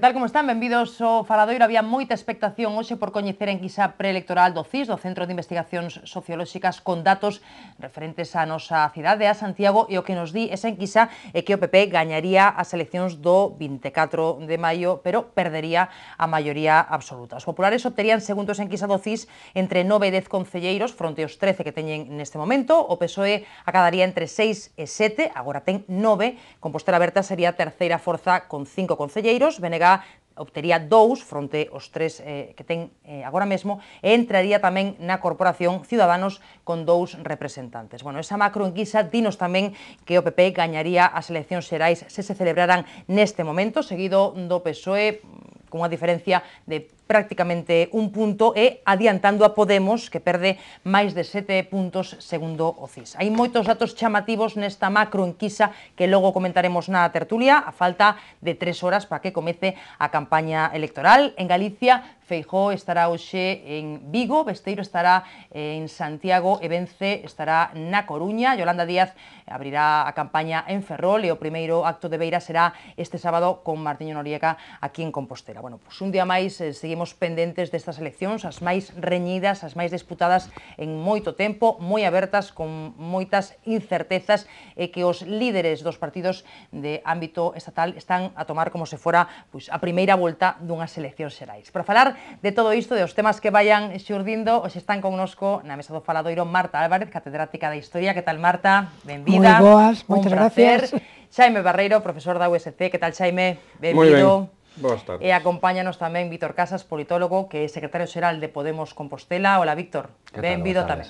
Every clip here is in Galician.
tal como están? Bienvenidos ao Faladoiro. Había mucha expectación hoy por coñecer en enquisa preelectoral do CIS, do Centro de investigaciones sociológicas con datos referentes á nosa cidade, a Santiago, Y lo que nos di esa enquisa é eh, que o PP gañaría as eleccións do 24 de mayo, pero perdería a mayoría absoluta. Los populares obterían, segundos en enquisa do CIS, entre 9 e 10 concelleiros, fronte aos 13 que teñen este momento. O PSOE acadaría entre 6 y 7, agora ten 9. Compostela Berta sería tercera terceira con 5 concelleiros. Benegas terá obtería dous fronte aos tres eh, que ten eh, agora mesmo e entraría tamén na Corporación Ciudadanos con dous representantes. Bueno, esa macroenquisa dinos tamén que o PP gañaría as eleccións xerais se se celebraran neste momento, seguido do PSOE, mm, con unha diferencia de prácticamente un punto e adiantando a Podemos, que perde máis de sete puntos segundo o CIS. Hai moitos datos chamativos nesta macro enquisa que logo comentaremos na tertulia, a falta de tres horas para que comece a campaña electoral. En Galicia, Feijó estará hoxe en Vigo, Besteiro estará eh, en Santiago e Vence estará na Coruña, Yolanda Díaz abrirá a campaña en Ferrol e o primeiro acto de Beira será este sábado con Martiño Noriega aquí en Compostela. Bueno, pois pues un día máis eh, seguimos seguimos pendentes destas eleccións, as máis reñidas, as máis disputadas en moito tempo, moi abertas, con moitas incertezas e que os líderes dos partidos de ámbito estatal están a tomar como se fora pois, a primeira volta dunhas eleccións xerais. Para falar de todo isto, de os temas que vayan xurdindo, os están connosco na mesa do Faladoiro Marta Álvarez, catedrática de Historia. Que tal, Marta? Benvida. Moi boas, moitas gracias. Xaime Barreiro, profesor da USC. Que tal, Xaime? Benvido. Moi ben. Boas tardes. E acompáñanos tamén Víctor Casas, politólogo, que é secretario xeral de Podemos Compostela. Hola, Víctor. Benvido tamén.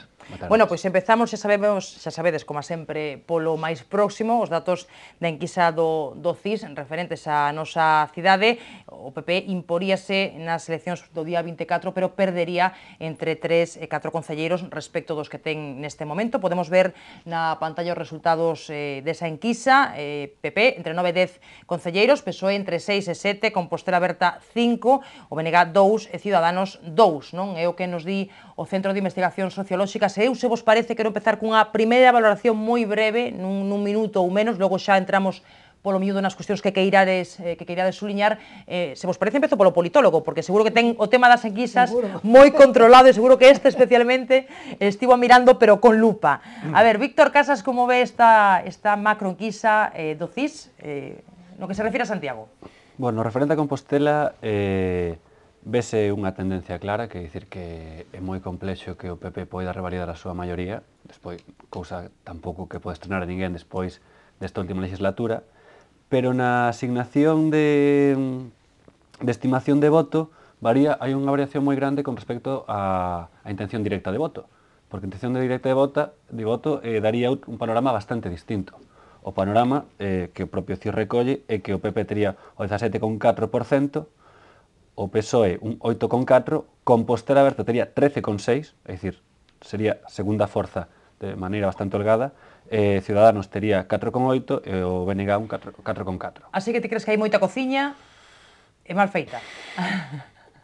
Bueno, pois empezamos, xa sabemos, xa sabedes, como sempre, polo máis próximo, os datos da enquisa do, do CIS referentes á nosa cidade. O PP imporíase nas eleccións do día 24, pero perdería entre 3 e 4 concelleiros respecto dos que ten neste momento. Podemos ver na pantalla os resultados eh, desa enquisa. Eh, PP entre 9 e 10 concelleiros, PSOE entre 6 e 7, Compostela Berta 5, o BNG 2 e Ciudadanos 2. Non? É o que nos di o Centro de Investigación Sociolóxica Eu, eh? se vos parece, quero empezar cunha primeira valoración moi breve, nun, nun minuto ou menos, logo xa entramos polo miúdo nas cuestións que queirades eh, que queirades suliñar, eh, se vos parece empezo polo politólogo, porque seguro que ten o tema das enquisas moi controlado e seguro que este especialmente estivo mirando pero con lupa. Mm. A ver, Víctor Casas, como ve esta esta macro enquisa eh, do CIS eh, no que se refira a Santiago? Bueno, referente a Compostela, eh, Vese unha tendencia clara que dicir que é moi complexo que o PP poida revalidar a súa maioría, despois cousa tampouco que pode estrenar a ninguén despois desta última legislatura, pero na asignación de, de estimación de voto varía, hai unha variación moi grande con respecto a, a intención directa de voto, porque a intención de directa de, vota, de voto eh, daría un panorama bastante distinto. O panorama eh, que o propio CIR recolle é que o PP tería o 17,4%, o PSOE un 8,4, Compostela Berta tería 13,6, é dicir, sería segunda forza de maneira bastante holgada, eh, Ciudadanos tería 4,8 e o BNG un 4,4. Así que ti crees que hai moita cociña e mal feita?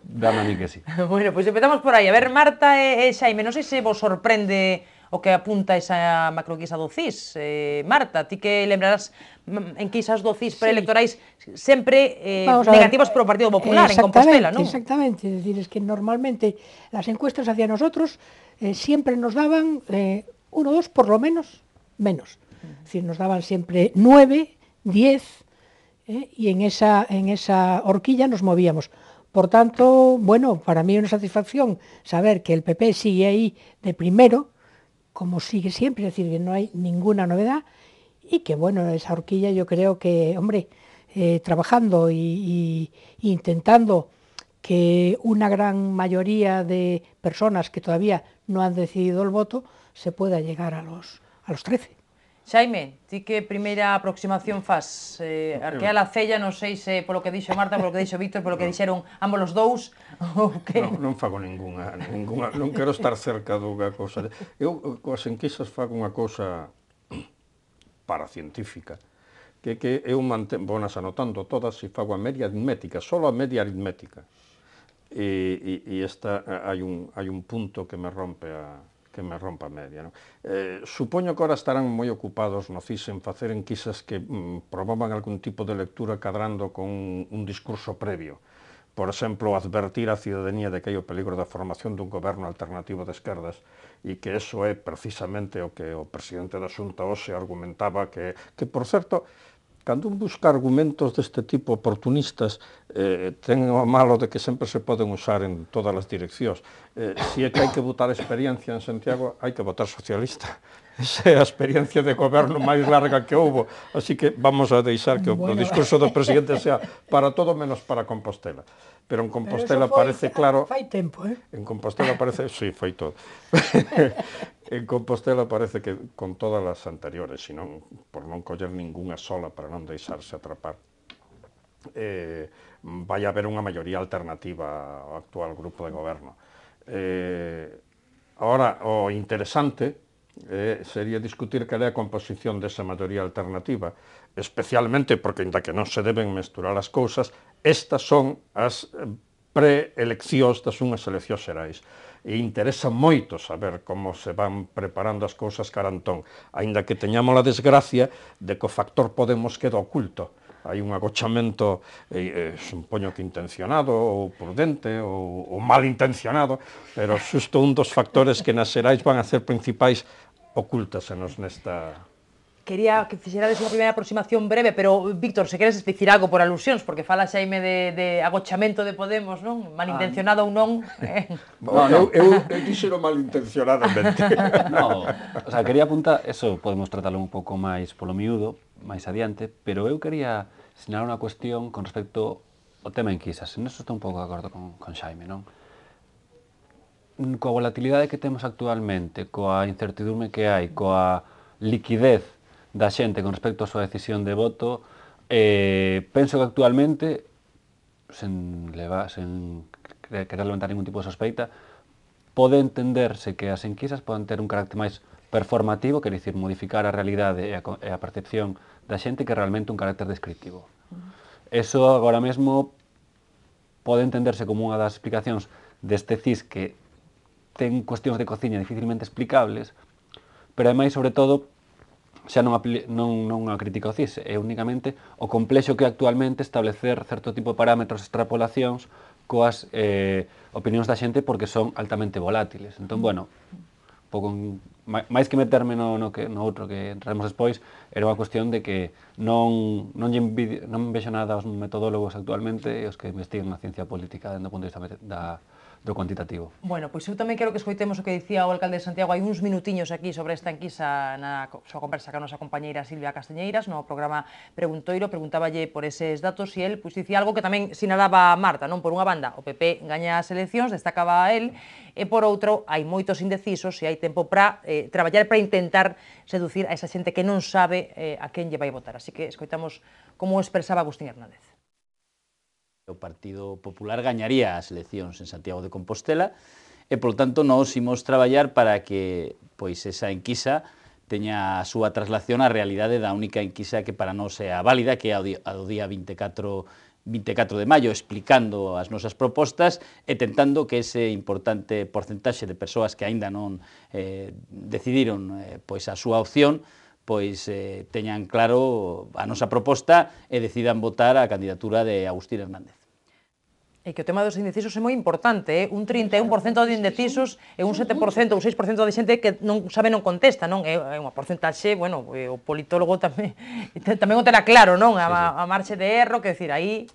Dame a mí que sí. bueno, pois pues empezamos por aí. A ver, Marta e, e Xaime, non sei se vos sorprende o que apunta esa macroquisa do CIS. Eh, Marta, ti que lembrarás mm, en quizás esas do CIS preelectorais ...siempre eh, negativas Partido Popular en Compostela, ¿no? Exactamente, es decir, es que normalmente las encuestas hacia nosotros eh, siempre nos daban eh, uno o dos por lo menos menos. Es decir, nos daban siempre nueve, diez, y en esa, en esa horquilla nos movíamos. Por tanto, bueno, para mí es una satisfacción saber que el PP sigue ahí de primero, como sigue siempre, es decir, que no hay ninguna novedad y que bueno, esa horquilla yo creo que, hombre, eh, trabajando y, intentando que una gran mayoría de personas que todavía no han decidido el voto se pueda llegar a los, a los 13. Xaime, ti que primeira aproximación faz? Eh, arquea la Cella, non sei se polo que dixo Marta, polo que dixo Víctor, polo que dixeron ambos os dous, ou que... Non, non fago ninguna, ninguna, non quero estar cerca dunha cousa. Eu coas enquisas fago unha cousa para científica, que que eu mantén, bonas anotando todas e fago a media aritmética, só a media aritmética. E, e, e esta hai un, hai un punto que me rompe a, que me rompa media. Non? Eh, supoño que ahora estarán moi ocupados no CIS en facer enquisas que mm, promovan algún tipo de lectura cadrando con un, un discurso previo. Por exemplo, advertir a ciudadanía de que hai o peligro da formación dun goberno alternativo de esquerdas e que eso é precisamente o que o presidente da Xunta hoxe argumentaba que, que por certo, Cando un busca argumentos deste tipo oportunistas, eh, ten o malo de que sempre se poden usar en todas as direccións. Eh, si é que hai que votar experiencia en Santiago, hai que votar socialista. Esa é a experiencia de goberno máis larga que houve. Así que vamos a deixar que bueno. o discurso do presidente sea para todo menos para Compostela. Pero en Compostela Pero foi, parece claro... Fai tempo, eh? En Compostela parece... Sí, foi todo. En Compostela parece que con todas as anteriores, senón por non coller ningunha sola para non deixarse atrapar. Eh, vai haber unha maioría alternativa ao actual grupo de goberno. Eh, ahora, o interesante eh, sería discutir cal é a composición desa maioría alternativa, especialmente porque, inda que non se deben mesturar as cousas, estas son as eh, preeleccións das unhas eleccións xerais. E interesa moito saber como se van preparando as cousas cara Antón, aínda que teñamos a desgracia de que o factor Podemos queda oculto. Hai un agochamento, eh, eh, supoño que intencionado, ou prudente, ou, ou mal intencionado, pero xusto un dos factores que nas xerais van a ser principais ocultasenos nesta, Quería que fixerades unha primeira aproximación breve, pero, Víctor, se queres dicir algo por alusións, porque fala xaime de, de agochamento de Podemos, non? Malintencionado ah, ou non? Eh. Bueno, eu, eu, eu dixero malintencionadamente. no, o sea, quería apuntar, eso podemos tratalo un pouco máis polo miúdo, máis adiante, pero eu quería señalar unha cuestión con respecto ao tema en enquisas. En eso estou un pouco de acordo con, con Xaime, non? Coa volatilidade que temos actualmente, coa incertidume que hai, coa liquidez da xente con respecto á súa decisión de voto, eh, penso que actualmente, sen, leva, sen querer levantar ningún tipo de sospeita, pode entenderse que as enquisas poden ter un carácter máis performativo, quer dicir, modificar a realidade e a, e a percepción da xente que realmente un carácter descriptivo. Eso agora mesmo pode entenderse como unha das explicacións deste CIS que ten cuestións de cociña dificilmente explicables, pero ademais, sobre todo, xa non, non, non a crítica ao CIS, é únicamente o complexo que actualmente establecer certo tipo de parámetros e extrapolacións coas eh, opinións da xente porque son altamente volátiles. Entón, bueno, pouco máis que meterme no, no, que, no outro que entraremos despois, era unha cuestión de que non, non, lle envidio, non vexo nada aos metodólogos actualmente e os que investigan a ciencia política dentro do punto de vista da, do cuantitativo. Bueno, pois eu tamén quero que escoitemos o que dicía o alcalde de Santiago hai uns minutiños aquí sobre esta enquisa na súa conversa con a nosa compañeira Silvia Castañeiras no programa Preguntoiro, preguntaballe por eses datos e el pois dicía algo que tamén sinalaba Marta, non por unha banda, o PP gaña as eleccións, destacaba a el, e por outro hai moitos indecisos e hai tempo para eh, traballar para intentar seducir a esa xente que non sabe eh, a quen lle vai votar. Así que escoitamos como expresaba Agustín Hernández o Partido Popular gañaría as eleccións en Santiago de Compostela e, polo tanto, nós imos traballar para que pois esa enquisa teña a súa traslación á realidade da única enquisa que para nós é a válida, que é a do día 24 24 de maio explicando as nosas propostas e tentando que ese importante porcentaxe de persoas que aínda non eh, decidiron eh, pois a súa opción pois eh, teñan claro a nosa proposta e decidan votar a candidatura de Agustín Hernández. E que o tema dos indecisos é moi importante, eh? un 31% de indecisos e un 7% ou 6% de xente que non sabe non contesta, non? É unha porcentaxe, bueno, eh, o politólogo tamén tamén o terá claro, non? A, a marxe de erro, que decir, aí...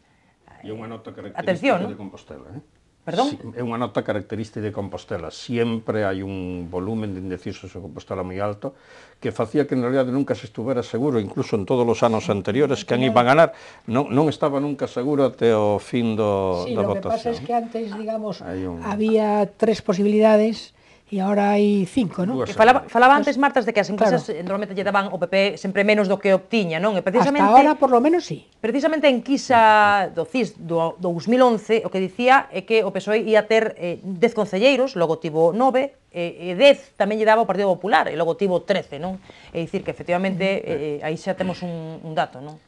E unha eh, nota característica Atención, de Compostela, eh? Perdón? Sí, é unha nota característica de Compostela. Siempre hai un volumen de indecisos en Compostela moi alto que facía que en realidade nunca se estuvera seguro, incluso en todos os anos anteriores, que iba a ganar, non, non estaba nunca seguro até o fin do, sí, da votación. Sí, lo que pasa é que antes, digamos, un... había tres posibilidades e agora hai cinco, non? falaba, falaba antes, Martas, de que as enquisas claro. Eh, normalmente lle daban o PP sempre menos do que obtiña, non? E precisamente, Hasta ahora, por lo menos, sí. Precisamente a enquisa do CIS do, do 2011, o que dicía é que o PSOE ia ter eh, dez concelleiros, logo tivo nove, e, e 10 tamén lle daba o Partido Popular, e logo tivo 13, non? É dicir que, efectivamente, mm-hmm. eh, eh, aí xa temos un, un dato, non?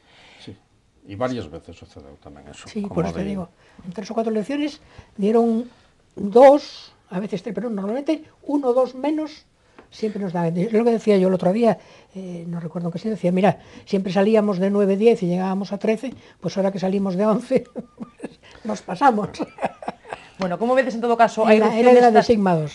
E varias veces sucedeu tamén eso. Sí, por isto digo. En tres ou cuatro elecciones dieron dos a veces tres, pero normalmente uno o dos menos siempre nos da. Es lo que decía yo el otro día, eh, no recuerdo que se decía, mira, siempre salíamos de 9, 10 y llegábamos a 13, pues ahora que salimos de 11, pues nos pasamos. Bueno, como vedes en todo caso hai irrupción era, era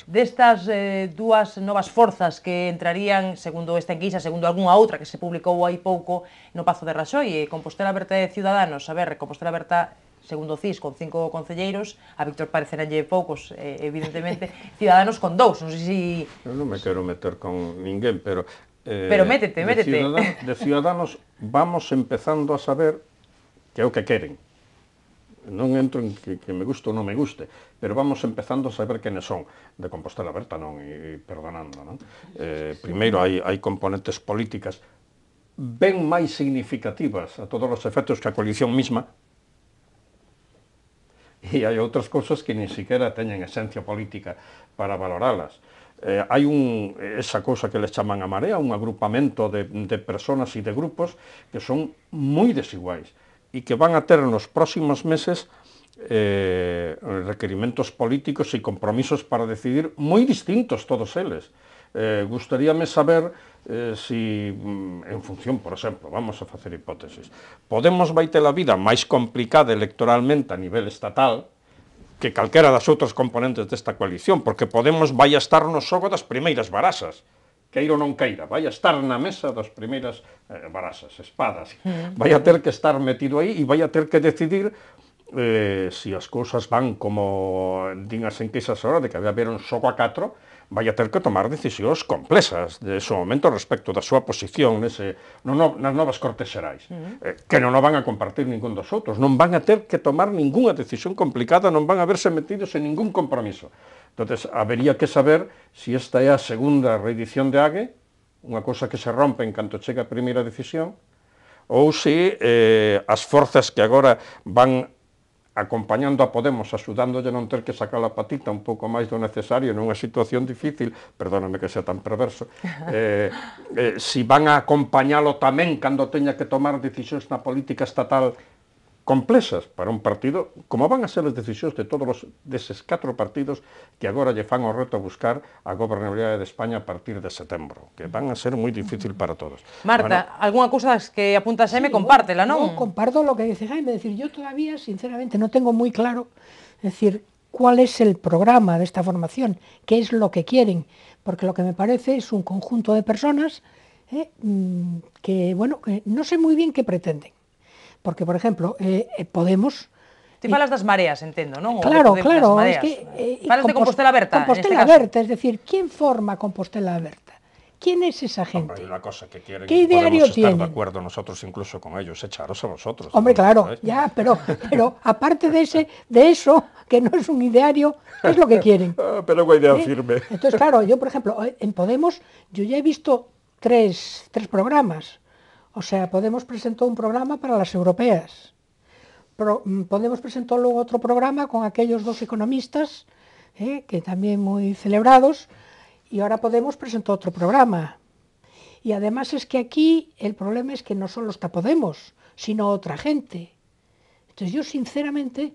destas, eh, dúas novas forzas que entrarían, segundo esta enquisa, segundo algunha outra que se publicou hai pouco no Pazo de Raxoi, e eh, Compostela Berta de Ciudadanos, a ver, Compostela Berta segundo CIS, con cinco concelleiros, a Víctor pareceránlle poucos, eh, evidentemente, Ciudadanos con dous, non sei se... Si... Eu non me quero meter con ninguén, pero... Eh, pero métete, métete. De Ciudadanos, de Ciudadanos vamos empezando a saber que é o que queren. Non entro en que, que me guste ou non me guste, pero vamos empezando a saber quenes son de Compostela Berta, non, e, e perdonando, non? Eh, primeiro, hai, hai componentes políticas ben máis significativas a todos os efectos que a coalición misma, y hay otras cosas que ni siquiera tienen esencia política para valorarlas. Eh, hay un, esa cosa que les llaman a marea, un agrupamiento de, personas y de grupos que son muy desiguales y que van a tener en los próximos meses eh, requerimientos políticos y compromisos para decidir muy distintos todos ellos. Eh, gustaríame saber eh, si mm, en función, por exemplo, vamos a facer hipóteses, Podemos vai ter a vida máis complicada electoralmente a nivel estatal que calquera das outras componentes desta coalición, porque Podemos vai a estar no xogo das primeiras barasas, queira ou non queira, vai a estar na mesa das primeiras eh, barasas, espadas, mm. vai a ter que estar metido aí e vai a ter que decidir eh, si as cousas van como dinas as enquisas agora, de que había haber un xogo a 4, vai ter que tomar decisións complexas de seu momento respecto da súa posición nese, no, no, nas novas cortes xerais, uh -huh. eh, que non o van a compartir ningún dos outros, non van a ter que tomar ningunha decisión complicada, non van a verse metidos en ningún compromiso. Entonces, habería que saber se si esta é a segunda reedición de AGE, unha cosa que se rompe en canto chega a primeira decisión, ou se eh, as forzas que agora van acompañando a Podemos, axudándolle a non ter que sacar a patita un pouco máis do necesario nunha situación difícil, perdóname que sea tan perverso, eh, eh, si van a acompañalo tamén cando teña que tomar decisións na política estatal complexas para un partido, como van a ser las decisiones de todos los de esos cuatro partidos que ahora llevan o reto a buscar a gobernabilidad de España a partir de septiembre. que van a ser muy difícil para todos. Marta, alguna cosa que apunta a compártela, No, comparto lo que dice Jaime, decir, yo todavía sinceramente no tengo muy claro, decir, cuál es el programa de esta formación, qué es lo que quieren, porque lo que me parece es un conjunto de personas eh, mm, que, bueno, que no sé muy bien qué pretenden. Porque, por ejemplo, eh, eh, Podemos... Te eh, falas las mareas, entiendo, ¿no? claro, claro. de Compostela Berta. Este Compostela este es decir, ¿quién forma Compostela Berta? ¿Quién es esa gente? Hombre, hay una cosa que quieren, ¿Qué ideario estar de acuerdo nosotros incluso con ellos, echaros a vosotros. Hombre, claro, ya, pero, pero aparte de ese, de eso, que no es un ideario, es lo que quieren. Ah, pero una idea firme. Entonces, claro, yo, por ejemplo, en Podemos, yo ya he visto tres, tres programas. O sea, Podemos presentó un programa para las europeas. Mm, Podemos presentó luego otro programa con aquellos dos economistas, eh, que también muy celebrados, y ahora Podemos presentó otro programa. Y además es que aquí el problema es que no solo está Podemos, sino otra gente. Entonces yo sinceramente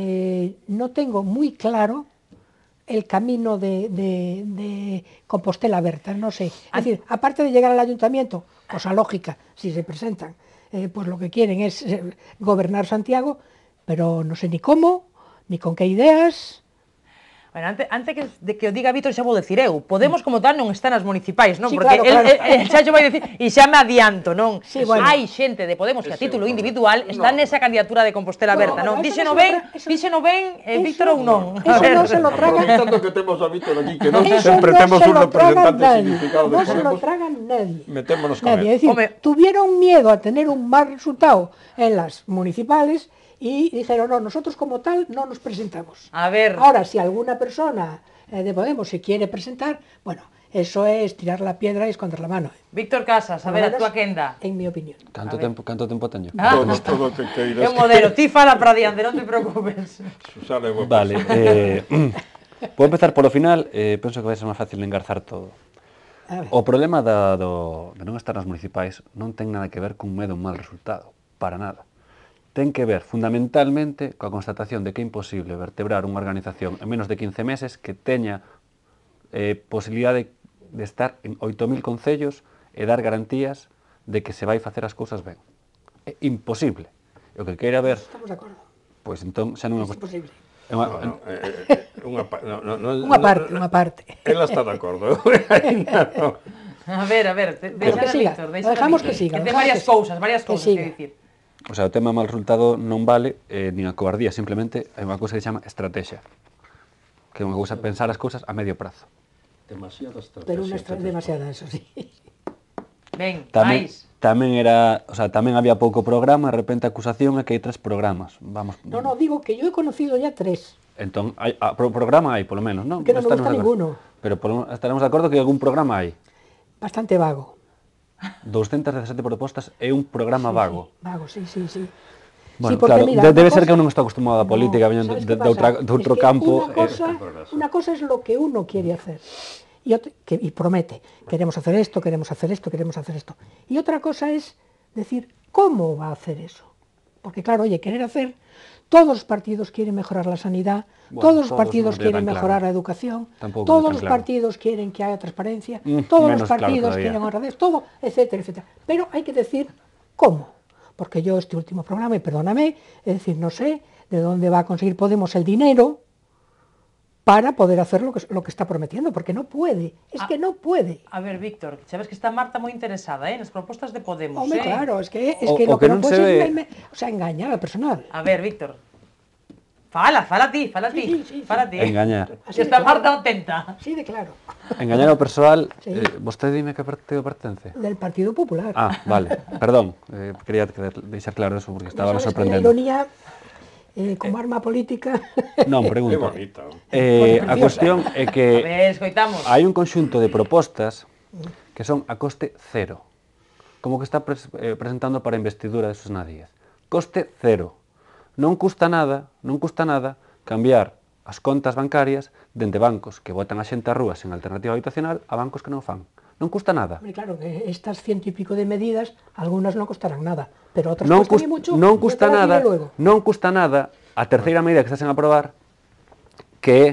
eh, no tengo muy claro el camino de, Compostela Berta, no sé. Es ah. decir, aparte de llegar al ayuntamiento, cosa lógica, si se presentan, eh, pues lo que quieren es eh, gobernar Santiago, pero no sé ni cómo, ni con qué ideas, Bueno, antes, antes que, de que o diga Vítor, xa vou decir eu, Podemos como tal non está nas municipais, non? Sí, Porque claro, claro. El, el, el xa xo vai decir, e xa me adianto, non? Sí, bueno. Hai xente de Podemos que a título individual está no. nesa candidatura de Compostela no, Berta, non? Dixe no ben, dixe no ben, eh, Vítor ou non? Eso non se lo traga. tanto que temos a Vítor aquí, que non sempre temos un representante significado de Podemos. Non se lo tragan nadie. Metémonos con él. Es decir, Home, tuvieron miedo a tener un mal resultado en las municipales y dijeron, no, nosotros como tal no nos presentamos. A ver. Ahora, si alguna persona eh, de Podemos se quiere presentar, bueno, eso es tirar la piedra y esconder la mano. Víctor Casas, a ver a tua quenda. En mi opinión. Canto tempo, canto tempo teño? Ah. Todo, todo que irás. É un modelo, ti fala para diante, non te preocupes. Susana, vos. Vale, eh, vou empezar polo final, eh, penso que vai ser máis fácil engarzar todo. O problema da, do, de non estar nas municipais non ten nada que ver cun medo un mal resultado, para nada ten que ver fundamentalmente coa constatación de que é imposible vertebrar unha organización en menos de 15 meses que teña eh, posibilidade de, de estar en 8.000 concellos e dar garantías de que se vai facer as cousas ben. É imposible. E o que queira ver... Estamos de acordo. Pois entón xa non é... É imposible. É unha, no, eh, eh, eh, unha, no, no, no, unha parte, no, unha parte. Ela está de acordo. no. A ver, a ver, deixa que siga. Víctor, dejamos que siga. Que ten varias cousas, varias cousas que, que dicir. O sea, o tema mal resultado non vale eh, nin a cobardía, simplemente é unha cousa que se chama estrategia. Que é unha cousa pensar as cousas a medio prazo. Demasiada estrategia. Pero unha estrategia demasiada, eso sí. Ben, tamén, máis. Tamén era, o sea, tamén había pouco programa, de repente acusación é que hai tres programas. Vamos. No, no, digo que eu he conocido ya tres. Entón, hai, a, pro, programa hai, polo menos, non? Que non me gusta ninguno. Pero polo, estaremos de acordo que algún programa hai. Bastante vago. 217 propuestas es un programa vago. vago, sí, sí, sí. Bueno, claro, debe ser que uno no está acostumbrado a la política, de, otro campo. Eh. Una cosa, es lo que uno quiere hacer y promete, queremos hacer esto, queremos hacer esto, queremos hacer esto. Y otra cosa es decir, ¿cómo va a hacer eso? Porque claro, oye, querer hacer todos los partidos quieren mejorar la sanidad, todos los partidos quieren mejorar la educación, todos los partidos quieren que haya transparencia, mm, todos los partidos quieren ahorrar, todo, etcétera, etcétera. Pero hay que decir cómo, porque yo este último programa, y perdóname, es decir, no sé de dónde va a conseguir Podemos el dinero para poder hacer lo que, lo que está prometiendo, porque no puede, es ah. que no puede. A ver, Víctor, sabes que está Marta muy interesada ¿eh? en las propuestas de Podemos. ¿eh? claro, es que, es no, puede sea, engañar al personal. A ver, Víctor, fala, fala a ti, fala a ti, fala a ti. Engañar. está Marta atenta. Sí, de claro. Engañar al personal, eh, usted dime qué partido pertenece... Del Partido Popular. Ah, vale, perdón, quería dejar claro eso, porque estaba sorprendiendo. eh, como eh. arma política. Non, pregunto. Eh, a cuestión é que hai un conxunto de propostas que son a coste cero, como que está pres eh, presentando para a investidura de Susana Díaz. Coste cero. Non custa nada, non custa nada cambiar as contas bancarias dende bancos que botan a xente a rúa sen alternativa habitacional a bancos que non fan. Non custa nada. Hombre, claro, estas ciento y pico de medidas, algunas non costarán nada, pero outras non cust, mucho. Non custa nada, non custa nada a terceira medida que estás en aprobar, que é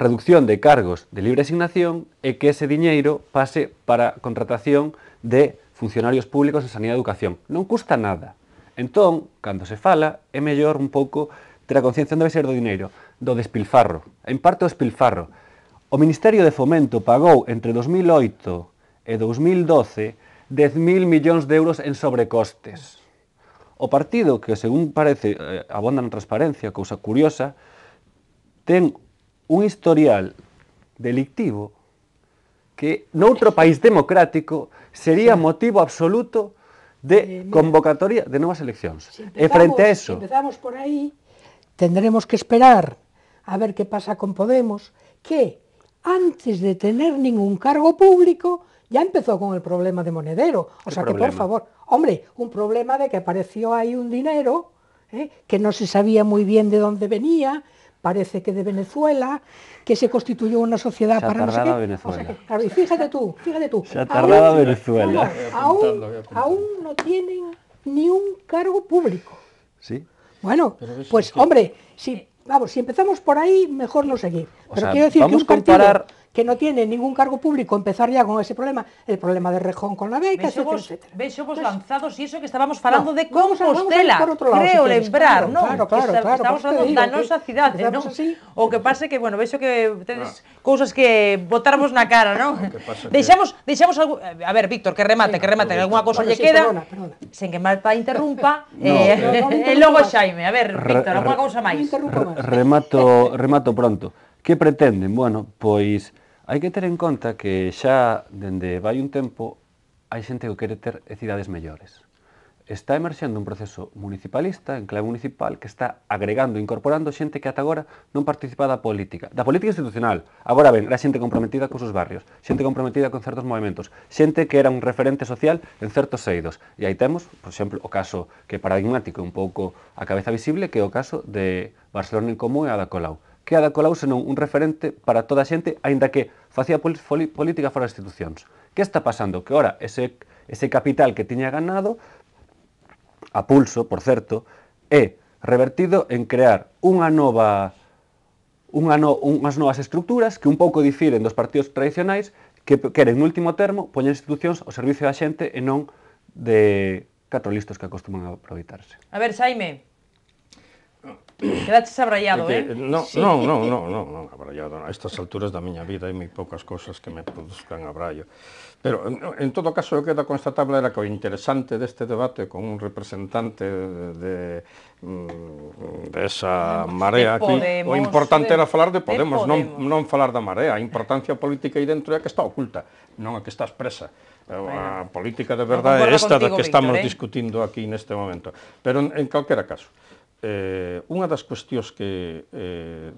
reducción de cargos de libre asignación e que ese diñeiro pase para contratación de funcionarios públicos en sanidade e educación. Non custa nada. Entón, cando se fala, é mellor un pouco ter a conciencia onde vai ser do diñeiro, do despilfarro. En parte o despilfarro O Ministerio de Fomento pagou entre 2008 e 2012 10.000 millóns de euros en sobrecostes. O partido, que según parece eh, abonda na transparencia, cousa curiosa, ten un historial delictivo que noutro país democrático sería motivo absoluto de eh, convocatoria de novas eleccións. Si e frente a eso... Si empezamos por aí, tendremos que esperar a ver que pasa con Podemos, que antes de tener ningún cargo público, ya empezó con el problema de monedero. O sea que, por favor, hombre, un problema de que apareció ahí un dinero ¿eh? que no se sabía muy bien de dónde venía, parece que de Venezuela, que se constituyó una sociedad para no sé qué. Venezuela. fíjate tú, fíjate tú. Se ha tardado Venezuela. Aún, no tienen ni un cargo público. Sí. Bueno, pues hombre, si Vamos, si empezamos por ahí, mejor no seguir. Pero quiero decir que un partido que no tiene ningún cargo público, empezar ya con ese problema, el problema de Rejón con la beca, vexo etcétera, vos, etcétera. Vexo vos Entonces, lanzados y eso que estábamos falando no, de Compostela, vamos a, vamos a lado, creo si lembrar, claro, ¿no? Claro, claro, que está, claro, estamos falando da nosa cidade, ¿no? Así, o que pase que, bueno, vexo que tedes ah. cousas que botarmos na cara, ¿no? Deixamos, que... deixamos algo, eh, a ver, Víctor, que remate, sí, que remate, algunha cousa lle queda, sen que Marta interrumpa, eh, e logo Xaime, a ver, Víctor, algunha cousa máis. Remato, remato pronto. Que pretenden? Bueno, pois Hai que ter en conta que xa dende vai un tempo hai xente que quere ter cidades mellores. Está emerxendo un proceso municipalista, en clave municipal, que está agregando, incorporando xente que ata agora non participa da política, da política institucional. Agora ben, era xente comprometida cos seus barrios, xente comprometida con certos movimentos, xente que era un referente social en certos seidos. E aí temos, por exemplo, o caso que paradigmático, un pouco a cabeza visible, que é o caso de Barcelona en Comú e a da Colau que Ada Colau senón un referente para toda a xente, aínda que facía política fora das institucións. Que está pasando? Que ora ese, ese capital que tiña ganado, a pulso, por certo, é revertido en crear unha nova unha no, unhas novas estructuras que un pouco difiren dos partidos tradicionais que queren, no último termo, poñer institucións ao servicio da xente e non de catro listos que acostuman a aproveitarse. A ver, Saime, Quedaches abrallado, que, eh? Non, eh, non, non, non, non, non, abrallado. A estas alturas da miña vida hai moi poucas cousas que me produzcan abrallo. Pero, en, todo caso, o que queda constatable era que o interesante deste debate con un representante de, mm, de esa marea aquí, Podemos, o importante de, era falar de Podemos, de Podemos. Non, non falar da marea. A importancia política aí dentro é que está oculta, non a que está expresa. Eh, a política de verdade é esta da que estamos Victor, eh? discutindo aquí neste momento. Pero, en, en calquera caso, eh, unha das cuestións que eh,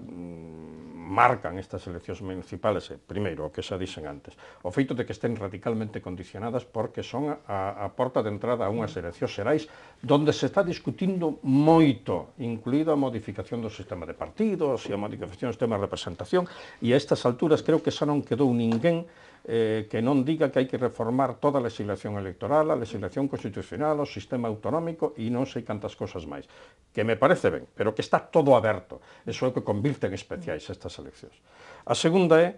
marcan estas eleccións municipales eh, primeiro, o que xa dixen antes, o feito de que estén radicalmente condicionadas porque son a, a porta de entrada a unhas eleccións xerais donde se está discutindo moito, incluído a modificación do sistema de partidos e a modificación do sistema de representación, e a estas alturas creo que xa non quedou ninguén eh, que non diga que hai que reformar toda a legislación electoral, a legislación constitucional, o sistema autonómico e non sei cantas cosas máis. Que me parece ben, pero que está todo aberto. Eso é o que convirte en especiais estas eleccións. A segunda é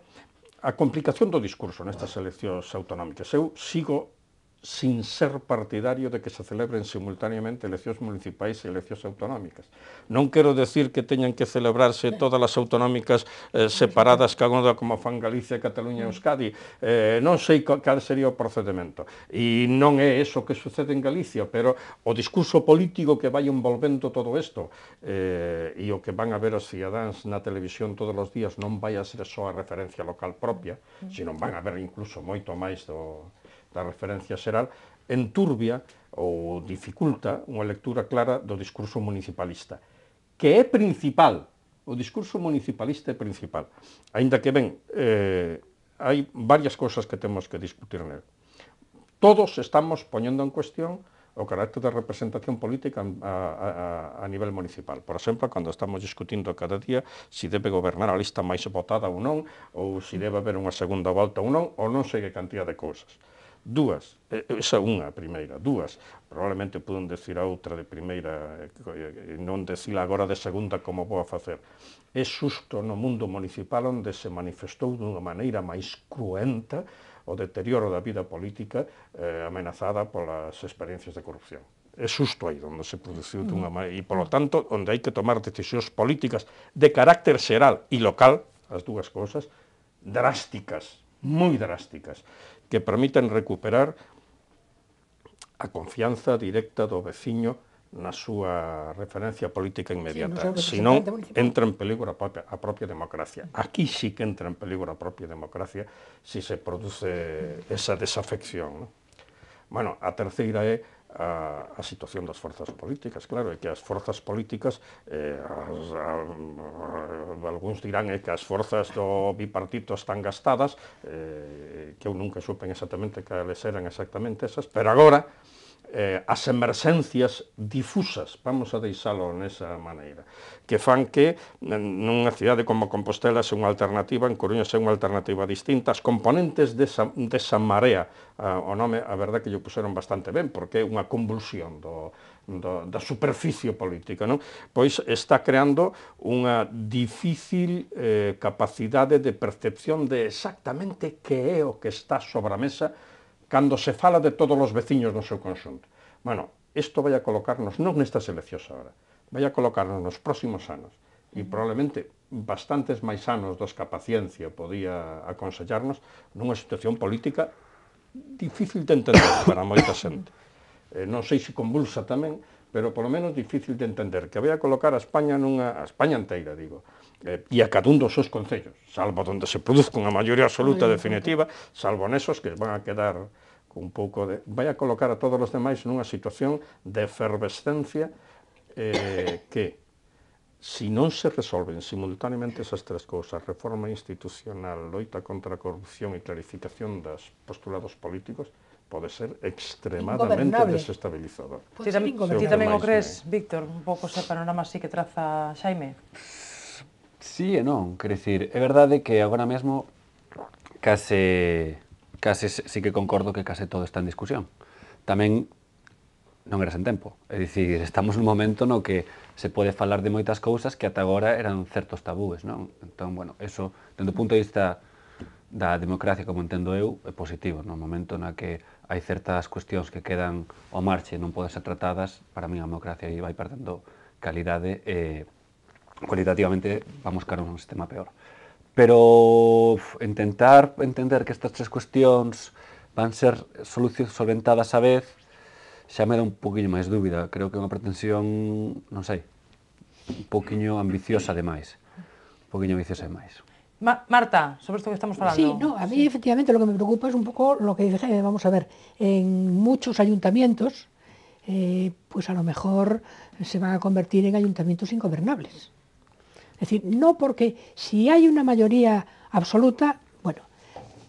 a complicación do discurso nestas eleccións autonómicas. Eu sigo sin ser partidario de que se celebren simultaneamente eleccións municipais e eleccións autonómicas. Non quero decir que teñan que celebrarse todas as autonómicas eh, separadas cada como fan Galicia, Cataluña e mm. Euskadi. Eh, non sei cal sería o procedimento. E non é eso que sucede en Galicia, pero o discurso político que vai envolvendo todo isto eh, e o que van a ver os cidadáns na televisión todos os días non vai a ser só a referencia local propia, mm. sino van a ver incluso moito máis do, da referencia xeral, enturbia ou dificulta unha lectura clara do discurso municipalista, que é principal, o discurso municipalista é principal. Ainda que ben, eh, hai varias cousas que temos que discutir nel. Todos estamos poñendo en cuestión o carácter de representación política a, a, a nivel municipal. Por exemplo, cando estamos discutindo cada día se si debe gobernar a lista máis votada ou non, ou se si debe haber unha segunda volta ou non, ou non sei que cantidad de cousas dúas, esa unha a primeira, dúas, probablemente poden decir a outra de primeira, e non decila agora de segunda como vou a facer. É susto no mundo municipal onde se manifestou dunha maneira máis cruenta o deterioro da vida política eh, amenazada polas experiencias de corrupción. É susto aí onde se produciu mm. dunha maneira, e polo tanto, onde hai que tomar decisións políticas de carácter xeral e local, as dúas cousas, drásticas, moi drásticas que permitan recuperar a confianza directa do veciño na súa referencia política inmediata. Sí, senón, entra en peligro a propia, a propia democracia. Aquí sí que entra en peligro a propia democracia se si se produce esa desafección. ¿no? Bueno, a terceira é a, a situación das forzas políticas, claro, é que as forzas políticas, eh, as, a, a, algúns dirán é eh, que as forzas do bipartito están gastadas, eh, que eu nunca supen exactamente cales eran exactamente esas, pero agora, eh, as emerxencias difusas, vamos a deixalo nesa maneira, que fan que nunha cidade como Compostela se unha alternativa, en Coruña se unha alternativa distinta, as componentes desa, desa marea, ah, o nome, a verdade que lle puseron bastante ben, porque é unha convulsión do, do, da superficie política, non? pois está creando unha difícil eh, capacidade de percepción de exactamente que é o que está sobre a mesa cando se fala de todos os veciños no seu conxunto. Bueno, isto vai a colocarnos non nesta selección agora, vai a colocarnos nos próximos anos e probablemente bastantes máis anos dos que a paciencia podía aconsellarnos nunha situación política difícil de entender para moita xente. Eh, non sei se convulsa tamén, pero polo menos difícil de entender, que vai a colocar a España nunha a España inteira, digo, eh, e a cadún dos seus concellos, salvo onde se produzca unha maioría absoluta definitiva, salvo nesos que van a quedar un pouco de... vai a colocar a todos os demais nunha situación de efervescencia eh, que, si non se resolven simultaneamente esas tres cousas, reforma institucional, loita contra a corrupción e clarificación das postulados políticos, pode ser extremadamente desestabilizador. Ti tamén, tamén o crees, Víctor, un pouco ese panorama así que traza Xaime? Sí e non, quer dicir, é verdade que agora mesmo case, case sí que concordo que case todo está en discusión. Tamén non era sen tempo. É dicir, estamos nun momento no que se pode falar de moitas cousas que ata agora eran certos tabúes, non? Entón, bueno, eso, dentro do punto de vista da democracia, como entendo eu, é positivo. No momento na que hai certas cuestións que quedan ao marxe e non poden ser tratadas, para mí a democracia aí vai perdendo calidade e eh, cualitativamente vamos a buscar un sistema peor. ...pero... intentar entender que estas tres cuestiones... van a ser solventadas a vez ...ya me da un poquillo más duda... Creo que una pretensión, ...no sé... un poquillo ambiciosa más... Un poquillo ambiciosa de más... Marta, sobre esto que estamos hablando. Sí, no, a mí efectivamente lo que me preocupa es un poco lo que dije, eh, vamos a ver, en muchos ayuntamientos, eh, pues a lo mejor se van a convertir en ayuntamientos ingobernables. Es decir, no porque si hay una mayoría absoluta, bueno,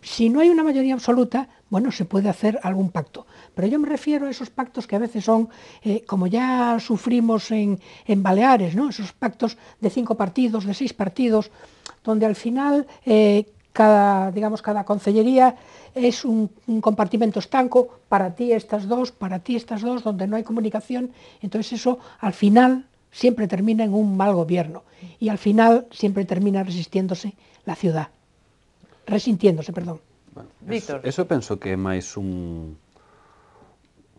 si no hay una mayoría absoluta, bueno, se puede hacer algún pacto. Pero yo me refiero a esos pactos que a veces son, eh, como ya sufrimos en, Baleares, ¿no? esos pactos de cinco partidos, de seis partidos, donde al final eh, cada, digamos, cada concellería es un, un, compartimento estanco, para ti estas dos, para ti estas dos, donde no hay comunicación. Entonces eso al final siempre termina en un mal gobierno y al final siempre termina resistiéndose la ciudad, resintiéndose, perdón. Bueno, Víctor. Eso, eso penso que é máis un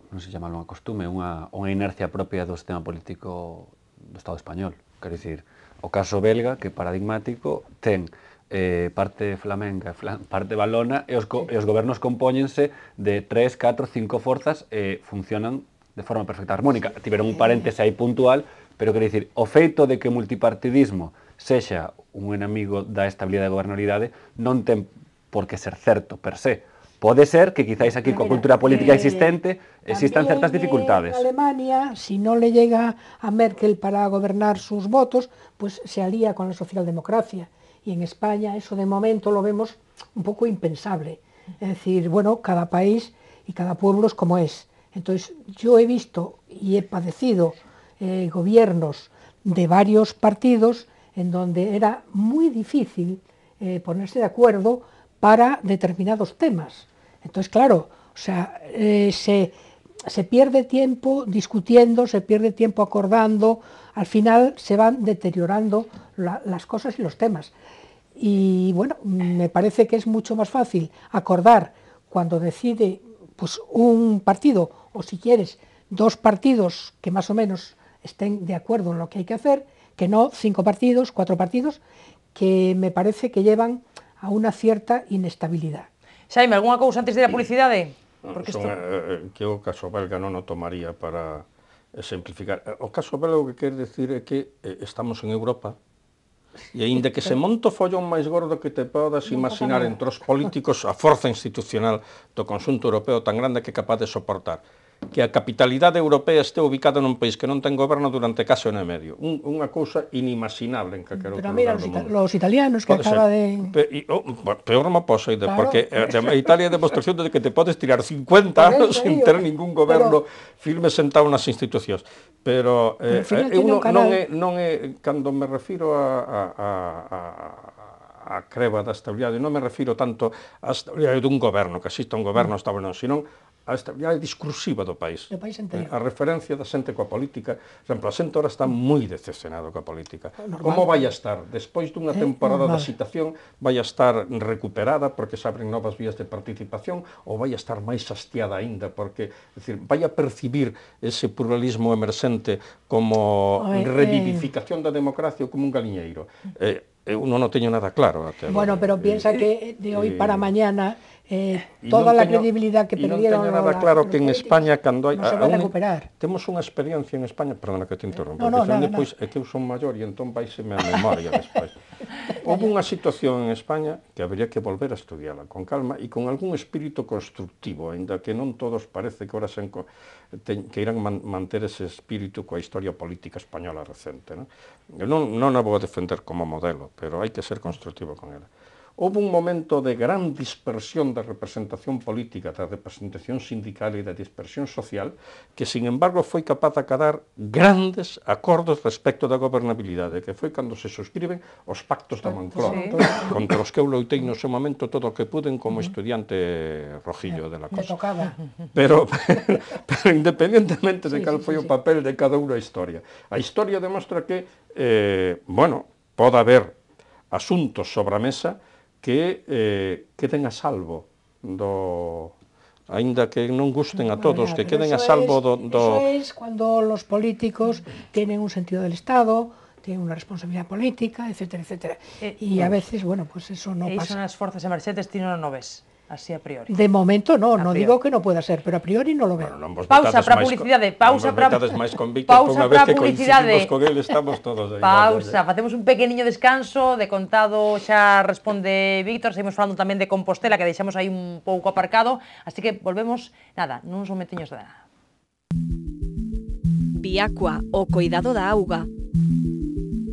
non se chama unha costume, unha, unha inercia propia do sistema político do Estado español. Quero dicir, o caso belga, que paradigmático, ten eh, parte flamenca, flan, parte balona, e os, e os gobernos compóñense de tres, catro, cinco forzas e eh, funcionan de forma perfecta armónica. Tiveron un paréntese aí puntual, Pero quero dicir, o feito de que o multipartidismo sexa un enemigo da estabilidade da gobernabilidade non ten por que ser certo per se. Pode ser que quizáis aquí coa cultura política eh, existente existan certas dificultades. En Alemania, si non le llega a Merkel para gobernar sus votos, pues se alía con a socialdemocracia. E en España eso de momento lo vemos un pouco impensable. É decir, bueno, cada país e cada pueblo es como es. Entonces yo he visto e he padecido Eh, gobiernos de varios partidos en donde era muy difícil eh, ponerse de acuerdo para determinados temas. Entonces, claro, o sea, eh, se, pierde tiempo discutiendo, se pierde tiempo acordando, al final se van deteriorando las cosas y los temas. Y bueno, me parece que es mucho más fácil acordar cuando decide pues, un partido, o si quieres, dos partidos que más o menos estén de acuerdo en lo que hay que hacer, que no cinco partidos, cuatro partidos, que me parece que llevan a una cierta inestabilidade. Xaime, alguna cousa antes de la a publicidade? Porque Son, isto... Eh, eh, que o caso belga non o tomaría para exemplificar. Eh, o caso belga o que quer decir é que eh, estamos en Europa, E aínda que se monto follón máis gordo que te podas imaginar entre os políticos a forza institucional do consunto europeo tan grande que é capaz de soportar que a capitalidade europea este ubicada nun país que non ten goberno durante case un e medio. Un, unha cousa inimaginable en calquera outro Pero mira, os, ita italianos que pode acaba ser. de... Pe, y, oh, peor non posso ir, claro. porque eh, de, Italia é demostración de que te podes tirar 50 anos sin ter ningún goberno pero, firme sentado nas institucións. Pero, eh, pero eh, uno, non, é, non é, cando me refiro a, a, a, a a creba da estabilidade, non me refiro tanto á estabilidade dun goberno, que exista un goberno mm. estable, non, senón a estabilidade discursiva do país. Do país eh, A referencia da xente coa política, por exemplo, a xente ora está mm. moi decepcionado coa política. Ah, normal. Como vai a estar? Despois dunha eh, temporada eh, da citación, vai a estar recuperada porque se abren novas vías de participación ou vai a estar máis hastiada aínda porque, decir, vai a percibir ese pluralismo emerxente como eh, revivificación da democracia ou como un galiñeiro. Mm. Eh, eu eh, non o teño nada claro até Bueno, pero piensa que de hoy eh, para mañana eh, toda a credibilidade que perdieron... non teño nada claro que en España, cando hai... Non se vai recuperar. Temos unha experiencia en España... Perdona que te interrompa. No, no, non. depois, é que eu son maior e entón me a memoria despois. Houve unha situación en España que habría que volver a estudiala con calma e con algún espírito constructivo, ainda que non todos parece que ora sen, que irán man, manter ese espírito coa historia política española recente. ¿no? No, no voy a defender como modelo, pero hay que ser constructivo con él. Houve un momento de gran dispersión da representación política, da representación sindical e da dispersión social, que, sin embargo, foi capaz de acadar grandes acordos respecto da gobernabilidade, que foi cando se suscriben os pactos da Moncloa, sí. contra os que eu loitei no seu momento todo o que puden como estudiante rojillo de la cosa. Pero, pero, pero independentemente de cal foi o papel de cada unha historia. A historia demostra que, eh, bueno, pode haber asuntos sobre a mesa que eh, queden a salvo do aínda que non gusten a todos, que queden a salvo do... do... Eso es cando los políticos tienen un sentido del Estado, tienen una responsabilidad política, etcétera, etcétera. Eh, y a veces, bueno, pues eso no pasa. E iso nas forzas emergentes, ti non o ves. Así a priori. De momento no, a priori. digo que no pueda ser, pero a priori no lo veo. Bueno, no pausa para publicidade, pausa para pausa para publicidade. con el estamos todos aí. Pausa, facemos un pequeniño descanso, de contado xa responde Víctor, seguimos falando tamén de Compostela que deixamos aí un pouco aparcado, así que volvemos, nada, nuns momentiños de nada. Biacua, o coidado da auga.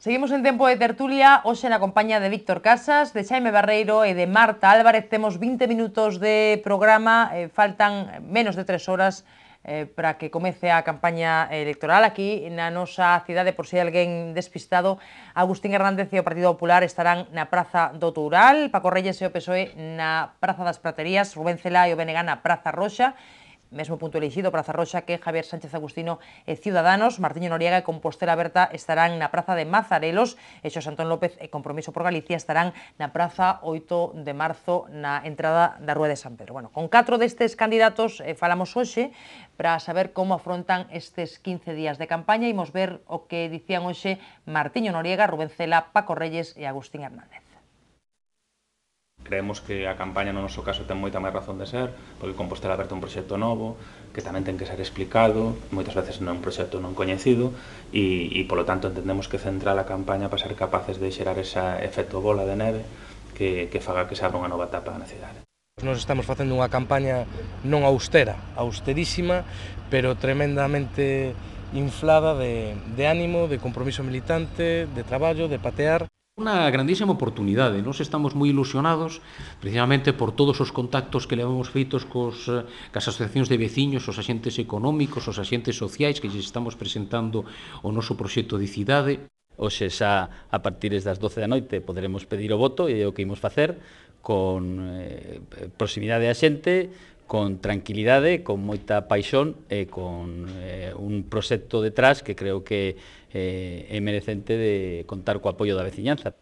Seguimos en tempo de tertulia, hoxe na compañía de Víctor Casas, de Xaime Barreiro e de Marta Álvarez. Temos 20 minutos de programa, eh, faltan menos de tres horas eh, para que comece a campaña electoral aquí na nosa cidade, por si alguén despistado, Agustín Hernández e o Partido Popular estarán na Praza do Toural, Paco Reyes e o PSOE na Praza das Praterías, Rubén Cela e o BNG na Praza Roxa, mesmo punto elegido Praza Roxa que Javier Sánchez Agustino e Ciudadanos, Martiño Noriega e Compostela Berta estarán na Praza de Mazarelos e Xosé Antón López e Compromiso por Galicia estarán na Praza 8 de Marzo na entrada da Rúa de San Pedro. Bueno, con catro destes candidatos eh, falamos hoxe para saber como afrontan estes 15 días de campaña. Imos ver o que dicían hoxe Martiño Noriega, Rubén Cela, Paco Reyes e Agustín Hernández. Creemos que a campaña no noso caso ten moita máis razón de ser, porque Compostela Aberta un proxecto novo, que tamén ten que ser explicado, moitas veces non é un proxecto non coñecido, e, e polo tanto entendemos que centrar a campaña para ser capaces de xerar esa efecto bola de neve que, que faga que se abra unha nova etapa na cidade. Nos estamos facendo unha campaña non austera, austerísima, pero tremendamente inflada de, de ánimo, de compromiso militante, de traballo, de patear. Una grandísima oportunidade, nos estamos moi ilusionados precisamente por todos os contactos que levamos feitos cos, eh, cas asociacións de veciños, os axentes económicos, os axentes sociais que lles estamos presentando o noso proxecto de cidade. Oxe xa a partir das 12 da noite poderemos pedir o voto e é o que imos facer con eh, proximidade á xente, con tranquilidade, con moita paixón e con eh, un proxecto detrás que creo que eh, é merecente de contar co apoio da veciñanza.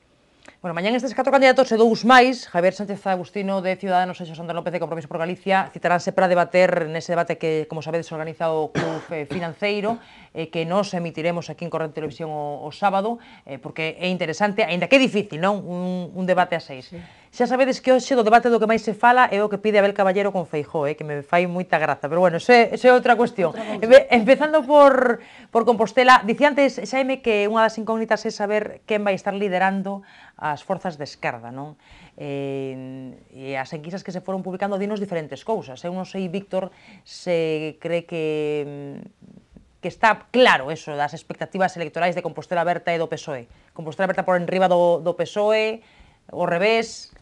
Bueno, mañán estes catro candidatos e dous máis, Javier Sánchez Agustino de Ciudadanos e Xosé Antonio López de Compromiso por Galicia, citaránse para debater nese debate que, como sabedes, organiza o Club eh, Financeiro, eh, que nos emitiremos aquí en Corrente Televisión o, o sábado, eh, porque é interesante, aínda que é difícil, non? Un, un debate a seis. Sí. Xa sabedes que hoxe do debate do que máis se fala é o que pide Abel Caballero con Feijó, eh, que me fai moita graza, pero bueno, xa é outra cuestión. Outra Empezando por, por Compostela, dicía antes, Xaime, que unha das incógnitas é saber quen vai estar liderando as forzas de esquerda, non? Eh, e as enquisas que se foron publicando dinos diferentes cousas. Eh? Eu non sei, Víctor, se cree que mm, que está claro eso das expectativas electorais de Compostela Berta e do PSOE. Compostela Berta por enriba do, do PSOE, o revés?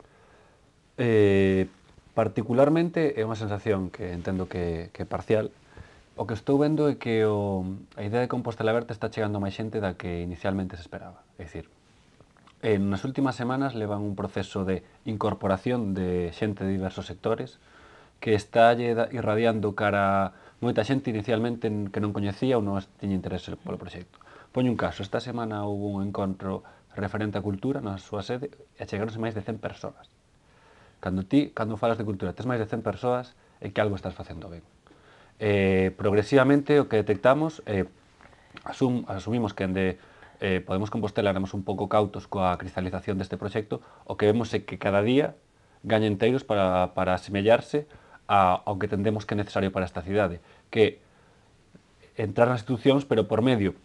Eh, particularmente é unha sensación que entendo que, que é parcial. O que estou vendo é que o, a idea de Compostela Verde está chegando máis xente da que inicialmente se esperaba. É dicir, en nas últimas semanas levan un proceso de incorporación de xente de diversos sectores que está irradiando cara moita xente inicialmente que non coñecía ou non tiña interese polo proxecto. Poño un caso, esta semana houve un encontro referente á cultura na súa sede e chegaronse máis de 100 persoas Cando ti, cando falas de cultura, tes máis de 100 persoas e que algo estás facendo ben. Eh, progresivamente o que detectamos, eh, asum, asumimos que de, eh, Podemos Compostela éramos un pouco cautos coa cristalización deste proxecto, o que vemos é que cada día gañen teiros para, para asemellarse a, ao que tendemos que é necesario para esta cidade, que entrar nas institucións, pero por medio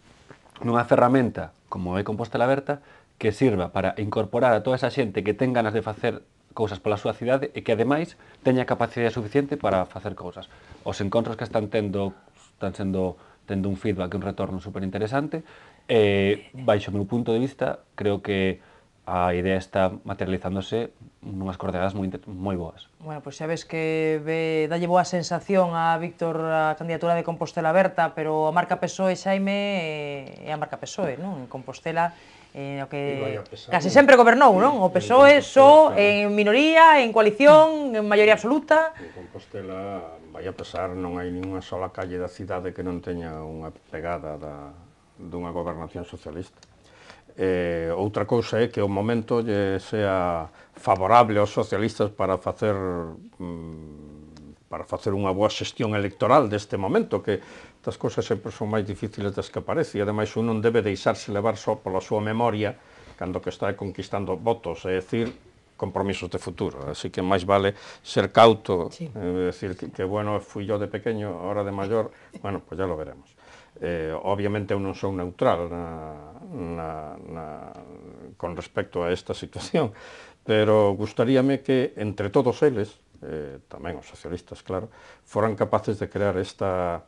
nunha ferramenta como é Compostela Aberta, que sirva para incorporar a toda esa xente que ten ganas de facer cousas pola súa cidade e que ademais teña capacidade suficiente para facer cousas. Os encontros que están tendo están sendo tendo un feedback, un retorno super interesante Eh, baixo o meu punto de vista creo que a idea está materializándose nunhas coordenadas moi, moi boas. Bueno, pois pues xa ves que ve, dalle boa sensación a Víctor a candidatura de Compostela Berta, pero a marca PSOE Xaime é a marca PSOE, non? En Compostela eh, o que case sempre gobernou, sí, non? O PSOE só en minoría, en coalición, en maioría absoluta. En Compostela vai a pesar, non hai ninguna sola calle da cidade que non teña unha pegada da, dunha gobernación socialista. Eh, outra cousa é que o momento lle sea favorable aos socialistas para facer mm, para facer unha boa xestión electoral deste momento que das cousas sempre son máis difíciles das que parece, e ademais un non debe deixarse levar só pola súa memoria cando que está conquistando votos, é dicir, compromisos de futuro, así que máis vale ser cauto, sí. eh, decir que, que bueno, fui yo de pequeño, ahora de maior, bueno, pues ya lo veremos. Eh, obviamente eu non son neutral na, na, na, con respecto a esta situación, pero gustaríame que entre todos eles, eh, tamén os socialistas, claro, foran capaces de crear esta,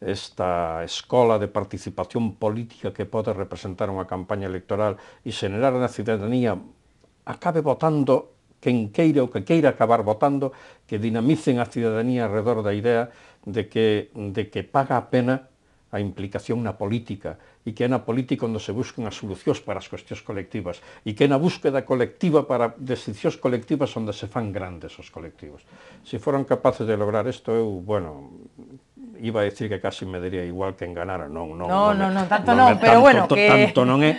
esta escola de participación política que pode representar unha campaña electoral e xenerar na cidadanía acabe votando quen queira ou que queira acabar votando, que dinamicen a cidadanía alrededor da idea de que, de que paga a pena a implicación na política e que é na política onde se buscan as solucións para as cuestións colectivas e que é na búsqueda colectiva para decisións colectivas onde se fan grandes os colectivos. Se foron capaces de lograr isto, eu, bueno, iba a decir que casi me daría igual que enganara, non, non. Non, non, non, tanto non, non pero tanto, bueno, que tanto non é,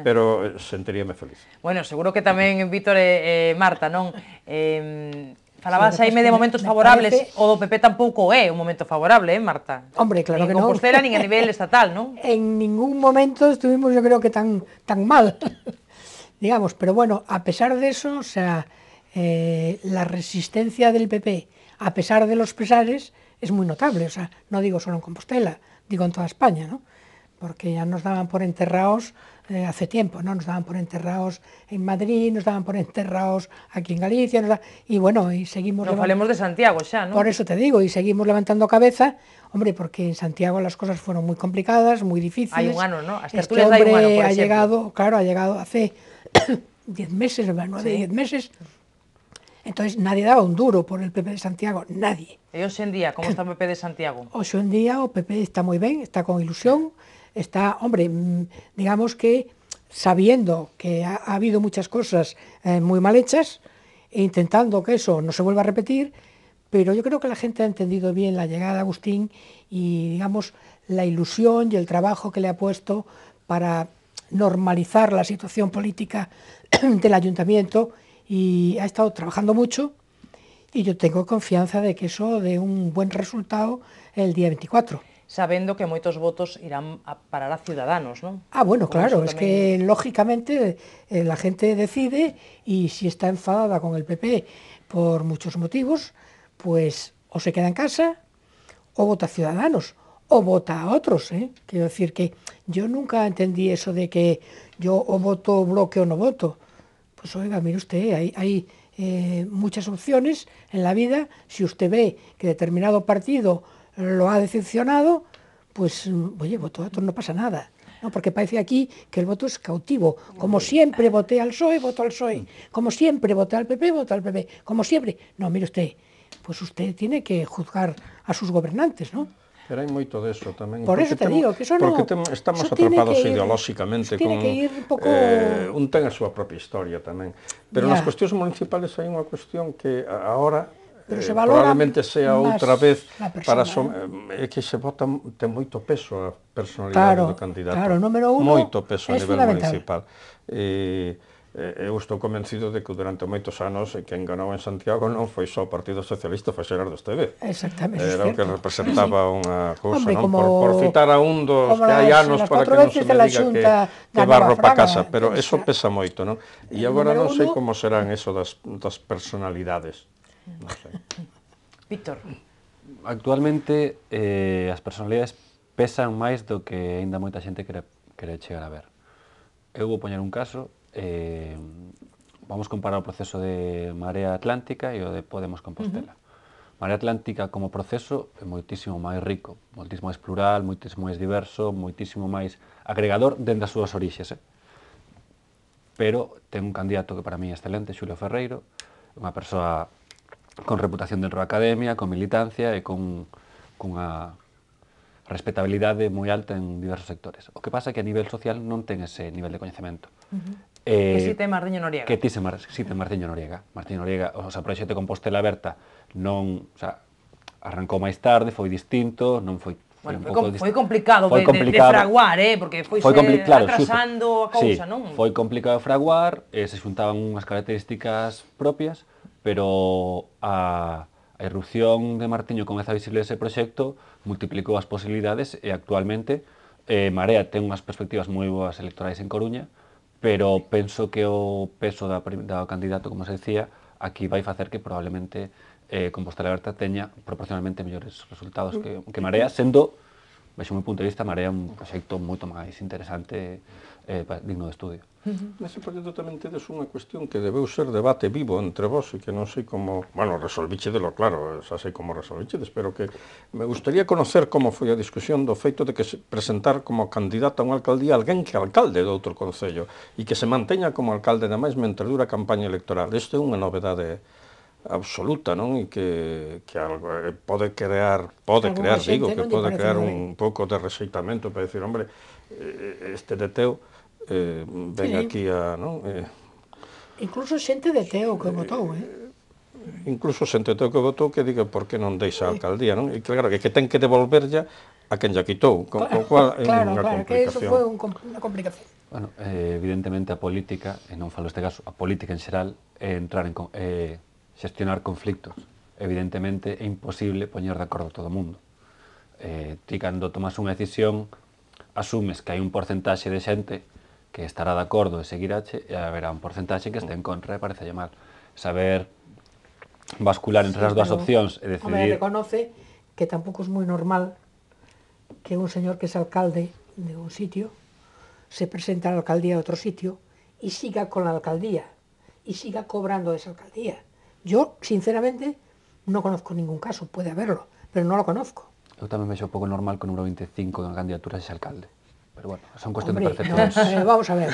pero eh, sentiríame feliz. Bueno, seguro que tamén Víctor e, eh, eh, Marta, non, eh, Falabas aí me de momentos favorables, parece... o do PP tampouco é un momento favorable, eh, Marta? Hombre, claro en que non. En Compostela nin a nivel estatal, non? En ningún momento estuvimos, yo creo que tan, tan mal, digamos, pero bueno, a pesar de eso, o sea, eh, la resistencia del PP, a pesar de los pesares, es muy notable, o sea, no digo solo en Compostela, digo en toda España, ¿no? porque ya nos daban por enterrados eh, hace tiempo, ¿no? Nos daban por enterrados en Madrid, nos daban por enterrados aquí en Galicia, y bueno, y seguimos... valemos de Santiago ya, ¿no? Por eso te digo, y seguimos levantando cabeza, hombre, porque en Santiago las cosas fueron muy complicadas, muy difíciles. Hay un ¿no? Hasta este hombre ha llegado, claro, ha llegado hace 10 meses, de 10 meses, entonces nadie daba un duro por el PP de Santiago, nadie. ¿Y hoy en día cómo está el PP de Santiago? Hoy en día el PP está muy bien, está con ilusión, está, hombre, mm, digamos que sabiendo que ha, habido muchas cosas eh, muy mal hechas, e intentando que eso no se vuelva a repetir, pero yo creo que la gente ha entendido bien la llegada de Agustín y, digamos, la ilusión y el trabajo que le ha puesto para normalizar la situación política del ayuntamiento y ha estado trabajando mucho y yo tengo confianza de que eso dé un buen resultado el día 24. Sabiendo que muchos votos irán a parar a ciudadanos, ¿no? Ah, bueno, claro, es que lógicamente eh, la gente decide y si está enfadada con el PP por muchos motivos, pues o se queda en casa o vota a ciudadanos o vota a otros. ¿eh? Quiero decir que yo nunca entendí eso de que yo o voto bloque o no voto. Pues oiga, mire usted, hay, eh, muchas opciones en la vida, si usted ve que determinado partido lo ha decepcionado, pues mm, oye, voto a no pasa nada. ¿no? Porque parece aquí que el voto es cautivo. Como siempre voté al PSOE, voto al PSOE. Como siempre voté al PP, voto al PP. Como siempre. No, mire usted, pues usted tiene que juzgar a sus gobernantes, ¿no? Pero hai moito deso tamén. Por eso te temo, digo, que eso non... Porque temo, estamos eso atrapados ir, ideolóxicamente con... Que ir un, pouco... eh, un ten a súa propia historia tamén. Pero ya. nas cuestións municipales hai unha cuestión que agora Pero se eh, valora eh, probablemente sea outra vez persona, para som, eh, que se vota ten moito peso a personalidade claro, do candidato. Claro, número uno moito peso a nivel municipal. Eh, eh, eu estou convencido de que durante moitos anos quen ganou en Santiago non foi só o Partido Socialista, foi Xerardo Esteve. Exactamente, Era o que representaba sí. unha cousa, Hombre, non? Por, por citar a un dos que hai anos para que non se me diga que, que barro para casa, pero eso pesa moito, non? E agora non sei como serán eso das, das personalidades. Non sei. Víctor. Actualmente eh, as personalidades pesan máis do que aínda moita xente quere, quere chegar a ver. Eu vou poñer un caso eh, vamos comparar o proceso de Marea Atlántica e o de Podemos Compostela. Uh -huh. Marea Atlántica como proceso é moitísimo máis rico, moitísimo máis plural, moitísimo máis diverso, moitísimo máis agregador dende as súas orixes. Eh? Pero ten un candidato que para mí é excelente, Xulio Ferreiro, unha persoa con reputación dentro da academia, con militancia e con cunha respetabilidade moi alta en diversos sectores. O que pasa é que a nivel social non ten ese nivel de coñecemento. Uh -huh. Eh, que si Martiño Noriega. Que ti se, mar, si te Martiño Noriega. Martiño Noriega, o sea, proxecto de Compostela Aberta non, o sea, arrancou máis tarde, foi distinto, non foi Bueno, foi, com, foi complicado, foi complicado de, de, de fraguar, eh, porque foi, foi compli, claro, atrasando xusto. a cousa, sí, non? Foi complicado fraguar, eh, se xuntaban unhas características propias, pero a, a erupción de Martiño comeza a visible ese proxecto, multiplicou as posibilidades e actualmente eh, Marea ten unhas perspectivas moi boas electorais en Coruña, pero penso que o peso da, da candidato, como se decía, aquí vai facer que probablemente eh, Compostela Aberta teña proporcionalmente mellores resultados que, que Marea, sendo, baixo meu punto de vista, Marea un proxecto moito máis interesante eh, digno de estudio. Uh -huh. Nese proxecto tamén tedes unha cuestión que debeu ser debate vivo entre vos e que non sei como, bueno, resolviche de lo claro, xa sei como resolviche, pero que me gustaría conocer como foi a discusión do feito de que presentar como candidata a unha alcaldía alguén que alcalde de outro concello e que se manteña como alcalde de máis mentre dura a campaña electoral. Isto é unha novedade absoluta, non? E que, que algo, eh, pode crear, pode crear, digo, que pode crear un pouco de rexeitamento para decir, hombre, eh, este deteo eh, ven sí. aquí a... Non? Eh, incluso xente de Teo que votou, eh. eh? incluso xente de teo que votou que diga por que non deixa a alcaldía, non? E claro, que, que ten que devolverlla a quen xa quitou, con, claro, con cual é claro, unha claro, complicación. Claro, que iso foi un, unha complicación. Bueno, eh, evidentemente a política, e non falo este caso, a política en xeral é entrar en eh, xestionar conflictos. Evidentemente é imposible poñer de acordo todo o mundo. Eh, ti cando tomas unha decisión asumes que hai un porcentaxe de xente que estará de acuerdo seguir a ver a un porcentaje que esté en contra, me parece mal. Saber bascular entre las dos opciones. opciones reconoce que tampoco es muy normal que un señor que es alcalde de un sitio se presente a la alcaldía de otro sitio y siga con la alcaldía y siga cobrando de esa alcaldía. Yo, sinceramente, no conozco ningún caso, puede haberlo, pero no lo conozco. Yo también me he hecho poco normal con número 25 de una candidatura de ese alcalde bueno, son cuestión de percepciones. vamos a ver,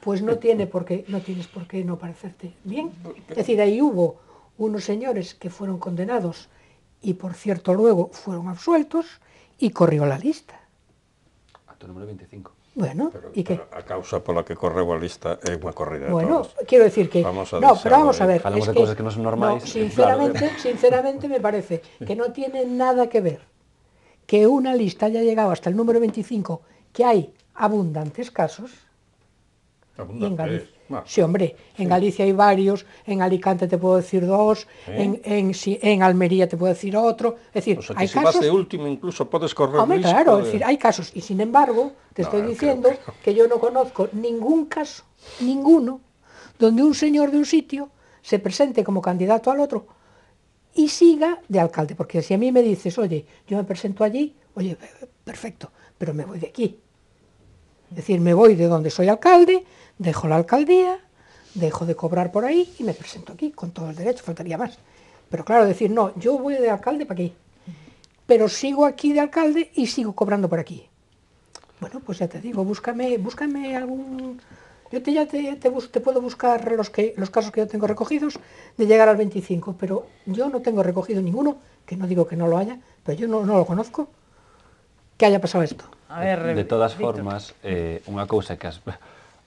pues no, tiene por qué, no tienes por qué no parecerte bien. Es decir, ahí hubo unos señores que fueron condenados y por cierto luego fueron absueltos y corrió la lista. tu número 25. Bueno, ¿y qué? A causa por la que corre la lista es corrida. Bueno, quiero decir que... no, pero vamos a ver... Hablamos de cosas que no son normales. sinceramente, sinceramente me parece que no tiene nada que ver que una lista haya llegado hasta el número 25 que hay abundantes casos. Abundantes. Sí, hombre, en Galicia hay varios, en Alicante te puedo decir dos, en, en, Almería te puedo decir otro. Es decir, hay casos... de último incluso puedes correr hombre, claro, decir, hay casos. Y sin embargo, te estoy diciendo que yo no conozco ningún caso, ninguno, donde un señor de un sitio se presente como candidato al otro y siga de alcalde. Porque si a mí me dices, oye, yo me presento allí, oye, perfecto, pero me voy de aquí. Es decir, me voy de donde soy alcalde, dejo la alcaldía, dejo de cobrar por ahí y me presento aquí con todo el derecho, faltaría más. Pero claro, decir, no, yo voy de alcalde para aquí, pero sigo aquí de alcalde y sigo cobrando por aquí. Bueno, pues ya te digo, búscame, búscame algún... Yo te, ya te, te, puedo buscar los, que, los casos que yo tengo recogidos de llegar al 25, pero yo no tengo recogido ninguno, que no digo que no lo haya, pero yo no lo conozco. que haya pasado isto. A ver, de todas Victor. formas, eh, unha cousa que as,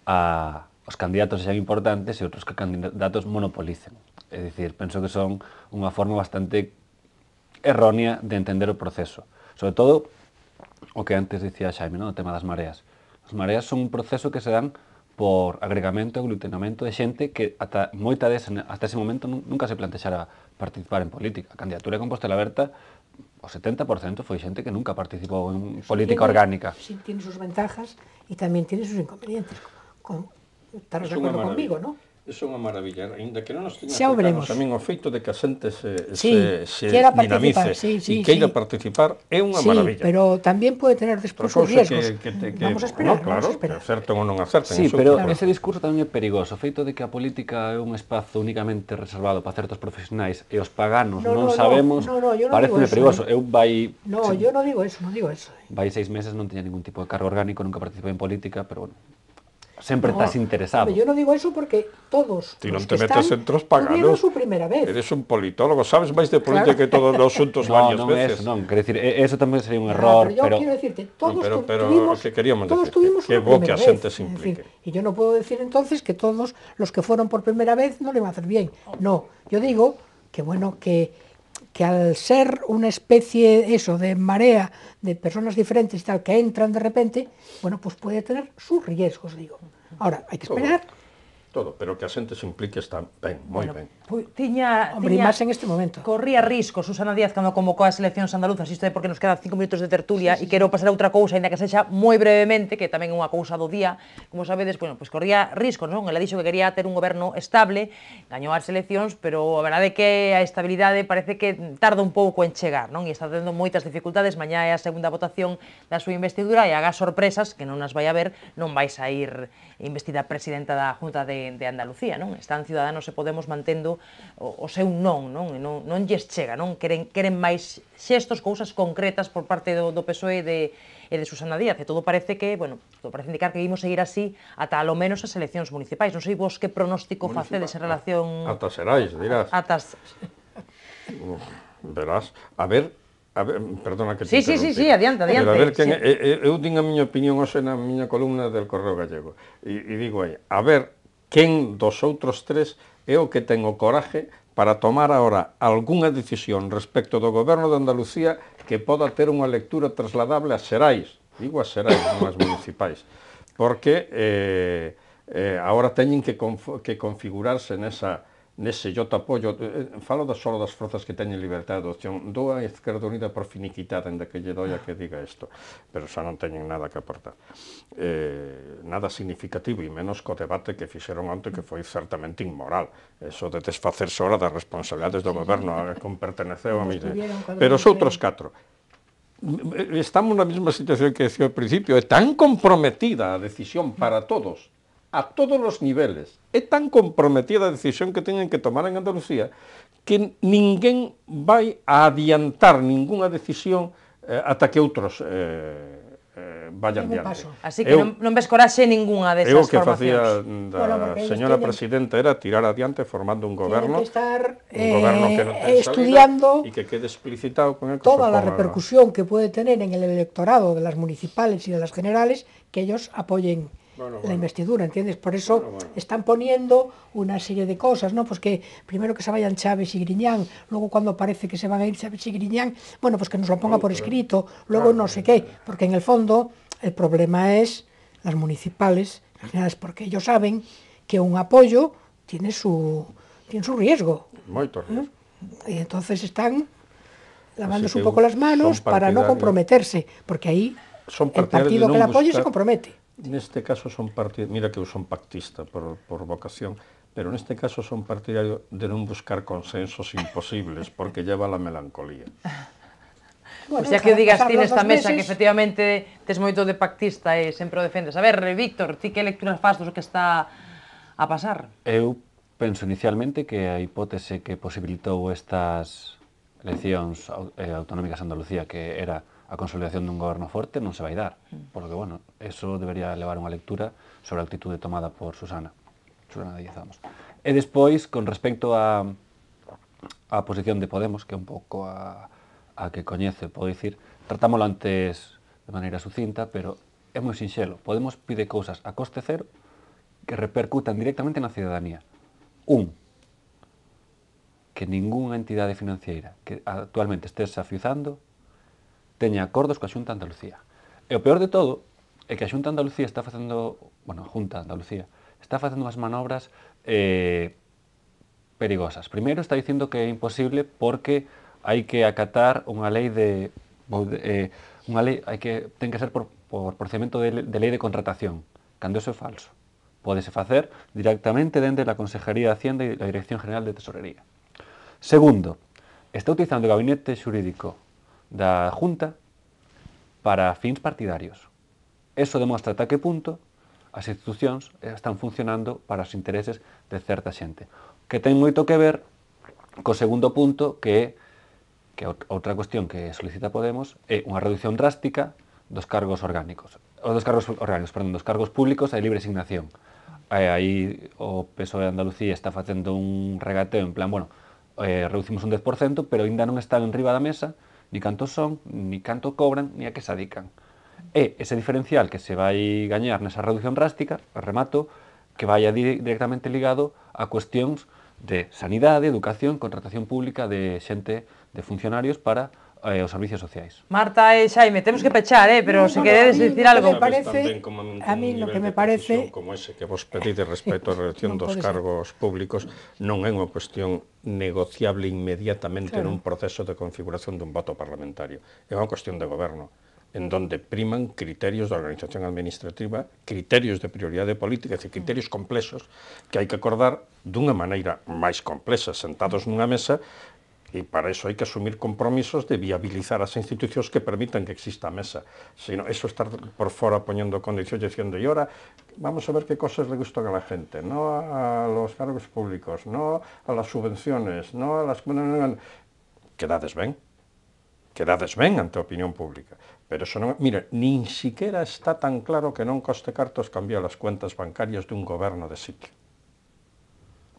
a, os candidatos sean importantes e outros que candidatos monopolicen. É dicir, penso que son unha forma bastante errónea de entender o proceso. Sobre todo, o que antes dicía Xaime, no? o tema das mareas. As mareas son un proceso que se dan por agregamento e aglutinamento de xente que ata moita des, hasta ese momento nunca se plantexara participar en política. A candidatura de Compostela Aberta o 70% fue gente que nunca participó en política orgánica. Sí, tiene sus ventajas y también tiene sus inconvenientes. Con, estarás de acuerdo conmigo, ¿no? Eso é unha maravilla, ainda que non nos teña xa veremos. a min o feito de que a xente se, sí, se, se dinamice sí, sí, e queira sí. participar é unha sí, maravilla. pero tamén pode tener despois os riesgos. Que, que, que, vamos a esperar, no, claro, vamos a esperar. Acerten ou non acerten. Sí, pero claro. ese discurso tamén é perigoso. O feito de que a política é un espazo únicamente reservado para certos profesionais e os paganos no, non no, sabemos, no, no, no, no parece eso, perigoso. Eh. Eu vai... No, eu non digo eso, non digo eso. Eh. Vai seis meses, non teña ningún tipo de cargo orgánico, nunca participei en política, pero bueno, siempre estás interesado. yo no digo eso porque todos. Si no te metes en tros paganos. su primera vez. Eres un politólogo, sabes más de política que todos los asuntos no, no veces. no, quiero decir, e-, eso también sería un error. pero yo quiero decirte, todos pero, tuvimos, que queríamos todos tuvimos que, una y yo no puedo decir entonces que todos los que fueron por primera vez no le van a hacer bien. No, yo digo que bueno, que, que al ser una especie eso de marea de personas diferentes tal que entran de repente, bueno, pues puede tener sus riesgos, digo. Ahora, hai que esperar. Todo, todo pero que a xente se implique está ben, moi bueno, ben. Pues, tiña, Hombre, tiña, máis en este momento. Corría risco Susana Díaz cando convocou as eleccións andaluzas, isto é porque nos quedan cinco minutos de tertulia sí, sí, e quero pasar a outra cousa, aínda que sexa moi brevemente, que tamén é unha cousa do día, como sabedes, bueno, pois corría risco, non? Ela dixo que quería ter un goberno estable, gañou as eleccións, pero a verdade é que a estabilidade parece que tarda un pouco en chegar, non? E está tendo moitas dificultades, mañá é a segunda votación da súa investidura e haga sorpresas que non as vai a ver, non vai Ir investida presidenta da Junta de, de Andalucía, non? Están Ciudadanos e Podemos mantendo o, o seu non, non? E non, non lles chega, non? Queren, queren máis xestos, cousas concretas por parte do, do PSOE de, e de Susana Díaz, e todo parece que, bueno, todo parece indicar que imos seguir así ata alo menos as eleccións municipais. Non sei vos que pronóstico Municipal, facedes en relación... Ata serais, dirás. Atas... Verás, a ver, A ver, mm, perdona que sí, te Sí, sí, sí, adianta, adianta. Pero a ver, quen, sí. Eh, eh, eu, eu tinha a miña opinión hoxe na miña columna del Correo Gallego. E, e digo aí, a ver, quen dos outros tres é o que ten o coraje para tomar agora algunha decisión respecto do goberno de Andalucía que poda ter unha lectura trasladable a Xerais, digo a Xerais, non as municipais, porque eh, eh, agora teñen que, conf que configurarse nesa, nese yo te eh, apoio, falo da solo das forzas que teñen libertade de adopción, do a Izquierda Unida por finiquitada, ainda que lle doia que diga isto, pero xa non teñen nada que aportar. Eh, nada significativo, e menos co debate que fixeron onte que foi certamente inmoral, eso de desfacerse ahora das responsabilidades do goberno a que perteneceu a mi. Pero os outros catro, estamos na mesma situación que decía ao principio, é tan comprometida a decisión para todos, a todos os niveles, É tan comprometida a decisión que teñen que tomar en Andalucía que ninguén vai a adiantar ningunha decisión eh, ata que outros eh, eh, vayan diante. Paso. Así que eu, non, non ves coraxe ninguna desas formacións. Eu que facía da bueno, señora teñen... presidenta era tirar adiante formando un goberno, que estar, un eh, goberno que non eh, ten estudiando e que quede explicitado con el toda la repercusión que puede tener en el electorado de las municipales y de las generales que ellos apoyen la investidura, ¿entiendes? Por eso están poniendo una serie de cosas, ¿no? Pues que primero que se vayan Chávez y Griñán, luego cuando parece que se van a ir Chávez y Griñán, bueno, pues que nos lo ponga por escrito, luego no eh, sé qué, eh. porque en el fondo el problema es las municipales, porque ellos saben que un apoyo tiene su, tiene su riesgo. Muy riesgo. ¿eh? Y entonces están lavándose un poco las manos para no comprometerse, porque ahí son el partido que la apoye se compromete. neste caso son partidario, mira que eu son pactista por, por vocación, pero neste caso son partidario de non buscar consensos imposibles, porque lleva la melancolía. Bueno, o xa que digas ti nesta mesa meses... que efectivamente tes moito de pactista e sempre o defendes. A ver, Víctor, ti que lecturas faz do que está a pasar? Eu penso inicialmente que a hipótese que posibilitou estas eleccións eh, autonómicas de Andalucía, que era a consolidación dun goberno forte non se vai dar. Mm. Por lo que, bueno, eso debería levar unha lectura sobre a actitude tomada por Susana. Susana Díaz vamos. E despois, con respecto a, a posición de Podemos, que é un pouco a, a que coñece, podo dicir, tratámolo antes de maneira sucinta, pero é moi sinxelo. Podemos pide cousas a coste cero que repercutan directamente na cidadanía. Un, que ningunha entidade financeira que actualmente estés afiuzando teña acordos coa Xunta Andalucía. E o peor de todo é que a Xunta Andalucía está facendo, bueno, a Junta Andalucía, está facendo unhas manobras eh, perigosas. Primeiro está dicindo que é imposible porque hai que acatar unha lei de, de eh, unha lei hai que ten que ser por, por procedimento de, de lei de contratación, cando eso é falso. Pódese facer directamente dende a Consejería de Hacienda e a Dirección General de Tesorería. Segundo, está utilizando o gabinete xurídico da Junta para fins partidarios. Eso demostra ata que punto as institucións están funcionando para os intereses de certa xente. Que ten moito que ver co segundo punto que é que outra cuestión que solicita Podemos é unha reducción drástica dos cargos orgánicos. Os dos cargos orgánicos, perdón, dos cargos públicos e libre asignación. aí o PSOE de Andalucía está facendo un regateo en plan, bueno, eh, reducimos un 10%, pero ainda non está en riba da mesa ni canto son, ni canto cobran, ni a que se adican. E ese diferencial que se vai gañar nesa reducción drástica, remato, que vai di directamente ligado a cuestións de sanidade, educación, contratación pública de xente, de funcionarios para eh, os servicios sociais. Marta e Xaime, temos que pechar, eh, pero no, se queredes dicir algo... Me parece, a mí lo que me parece... Como ese que vos pedide respecto á relación dos cargos ser. públicos non é unha cuestión negociable inmediatamente claro. nun proceso de configuración dun voto parlamentario. É unha cuestión de goberno en donde priman criterios de organización administrativa, criterios de prioridade política, e criterios complexos que hai que acordar dunha maneira máis complexa, sentados nunha mesa, Y para eso hay que asumir compromisos de viabilizar las instituciones que permitan que exista mesa. Sino eso estar por fora condiciones y diciendo, y ahora vamos a ver qué cosas le gustan a la gente, no a los cargos públicos, no a las subvenciones, no a las... No, no, ven? Quedades ben, quedades ante opinión pública. Pero eso no... mire, ni siquiera está tan claro que no coste cartos cambiar las cuentas bancarias de un gobierno de sitio.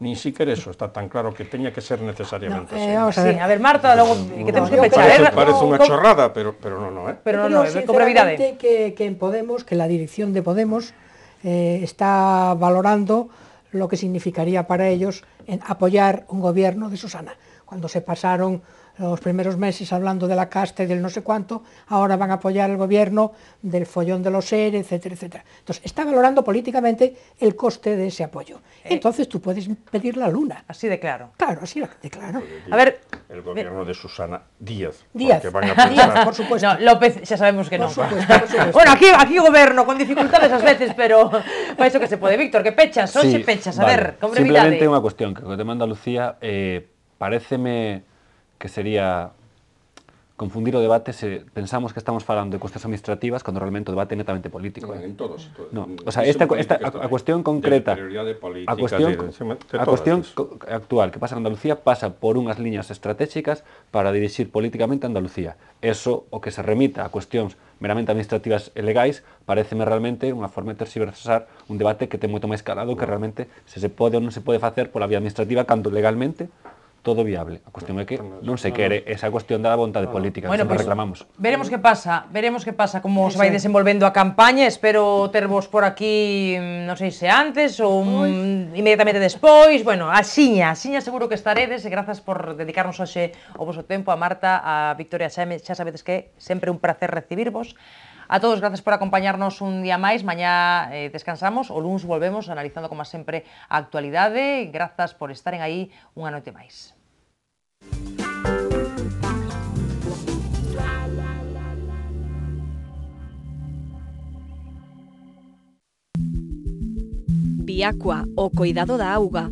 Ni siquiera eso está tan claro que tenía que ser necesariamente así. Eh, a, ver. Marta, luego que tenemos que pechar. Parece, parece una chorrada, pero, pero no, no. ¿eh? Pero no, no, es Que, que en Podemos, que la dirección de Podemos eh, está valorando lo que significaría para ellos apoyar un gobierno de Susana. Cuando se pasaron los primeros meses hablando de la casta y del no sé cuánto, ahora van a apoyar el gobierno del follón de los seres, etcétera, etcétera. Entonces, está valorando políticamente el coste de ese apoyo. Eh. Entonces, tú puedes pedir la luna. Así de claro. Claro, así de claro. A ver... El gobierno de Susana Díaz. Díaz. Van a por supuesto. López, ya sabemos que no. bueno, aquí, aquí gobierno, con dificultades a veces, pero para eso que se puede. Víctor, que pechas, son pechas. A ver, con Simplemente una cuestión, que te manda Lucía. eh, pareceme que sería confundir o debate si pensamos que estamos hablando de cuestiones administrativas cuando realmente o debate netamente político. en todos. No, o sea, esta, cuestión concreta, la a cuestión, actual que pasa en Andalucía pasa por unas líneas estratégicas para dirigir políticamente a Andalucía. Eso, o que se remita a cuestiones meramente administrativas e legais, pareceme realmente una forma de terciversar un debate que te moito más escalado que realmente se se o no se se pode facer la vía administrativa cando legalmente todo viable. A cuestión é que non se quere esa cuestión da vontade política, bueno, que pues, reclamamos. Veremos que pasa, veremos que pasa como se vai desenvolvendo a campaña, espero tervos por aquí, mm, non sei se antes ou mm, un, inmediatamente despois, bueno, a Xiña, a Xiña seguro que estaredes, e grazas por dedicarnos hoxe o vosso tempo a Marta, a Victoria Xaime, xa sabedes que sempre un placer recibirvos. A todos, gracias por acompañarnos un día máis. Mañá eh, descansamos, o luns volvemos analizando como sempre a actualidade. Grazas por estaren aí unha noite máis. Biacua, o coidado da auga,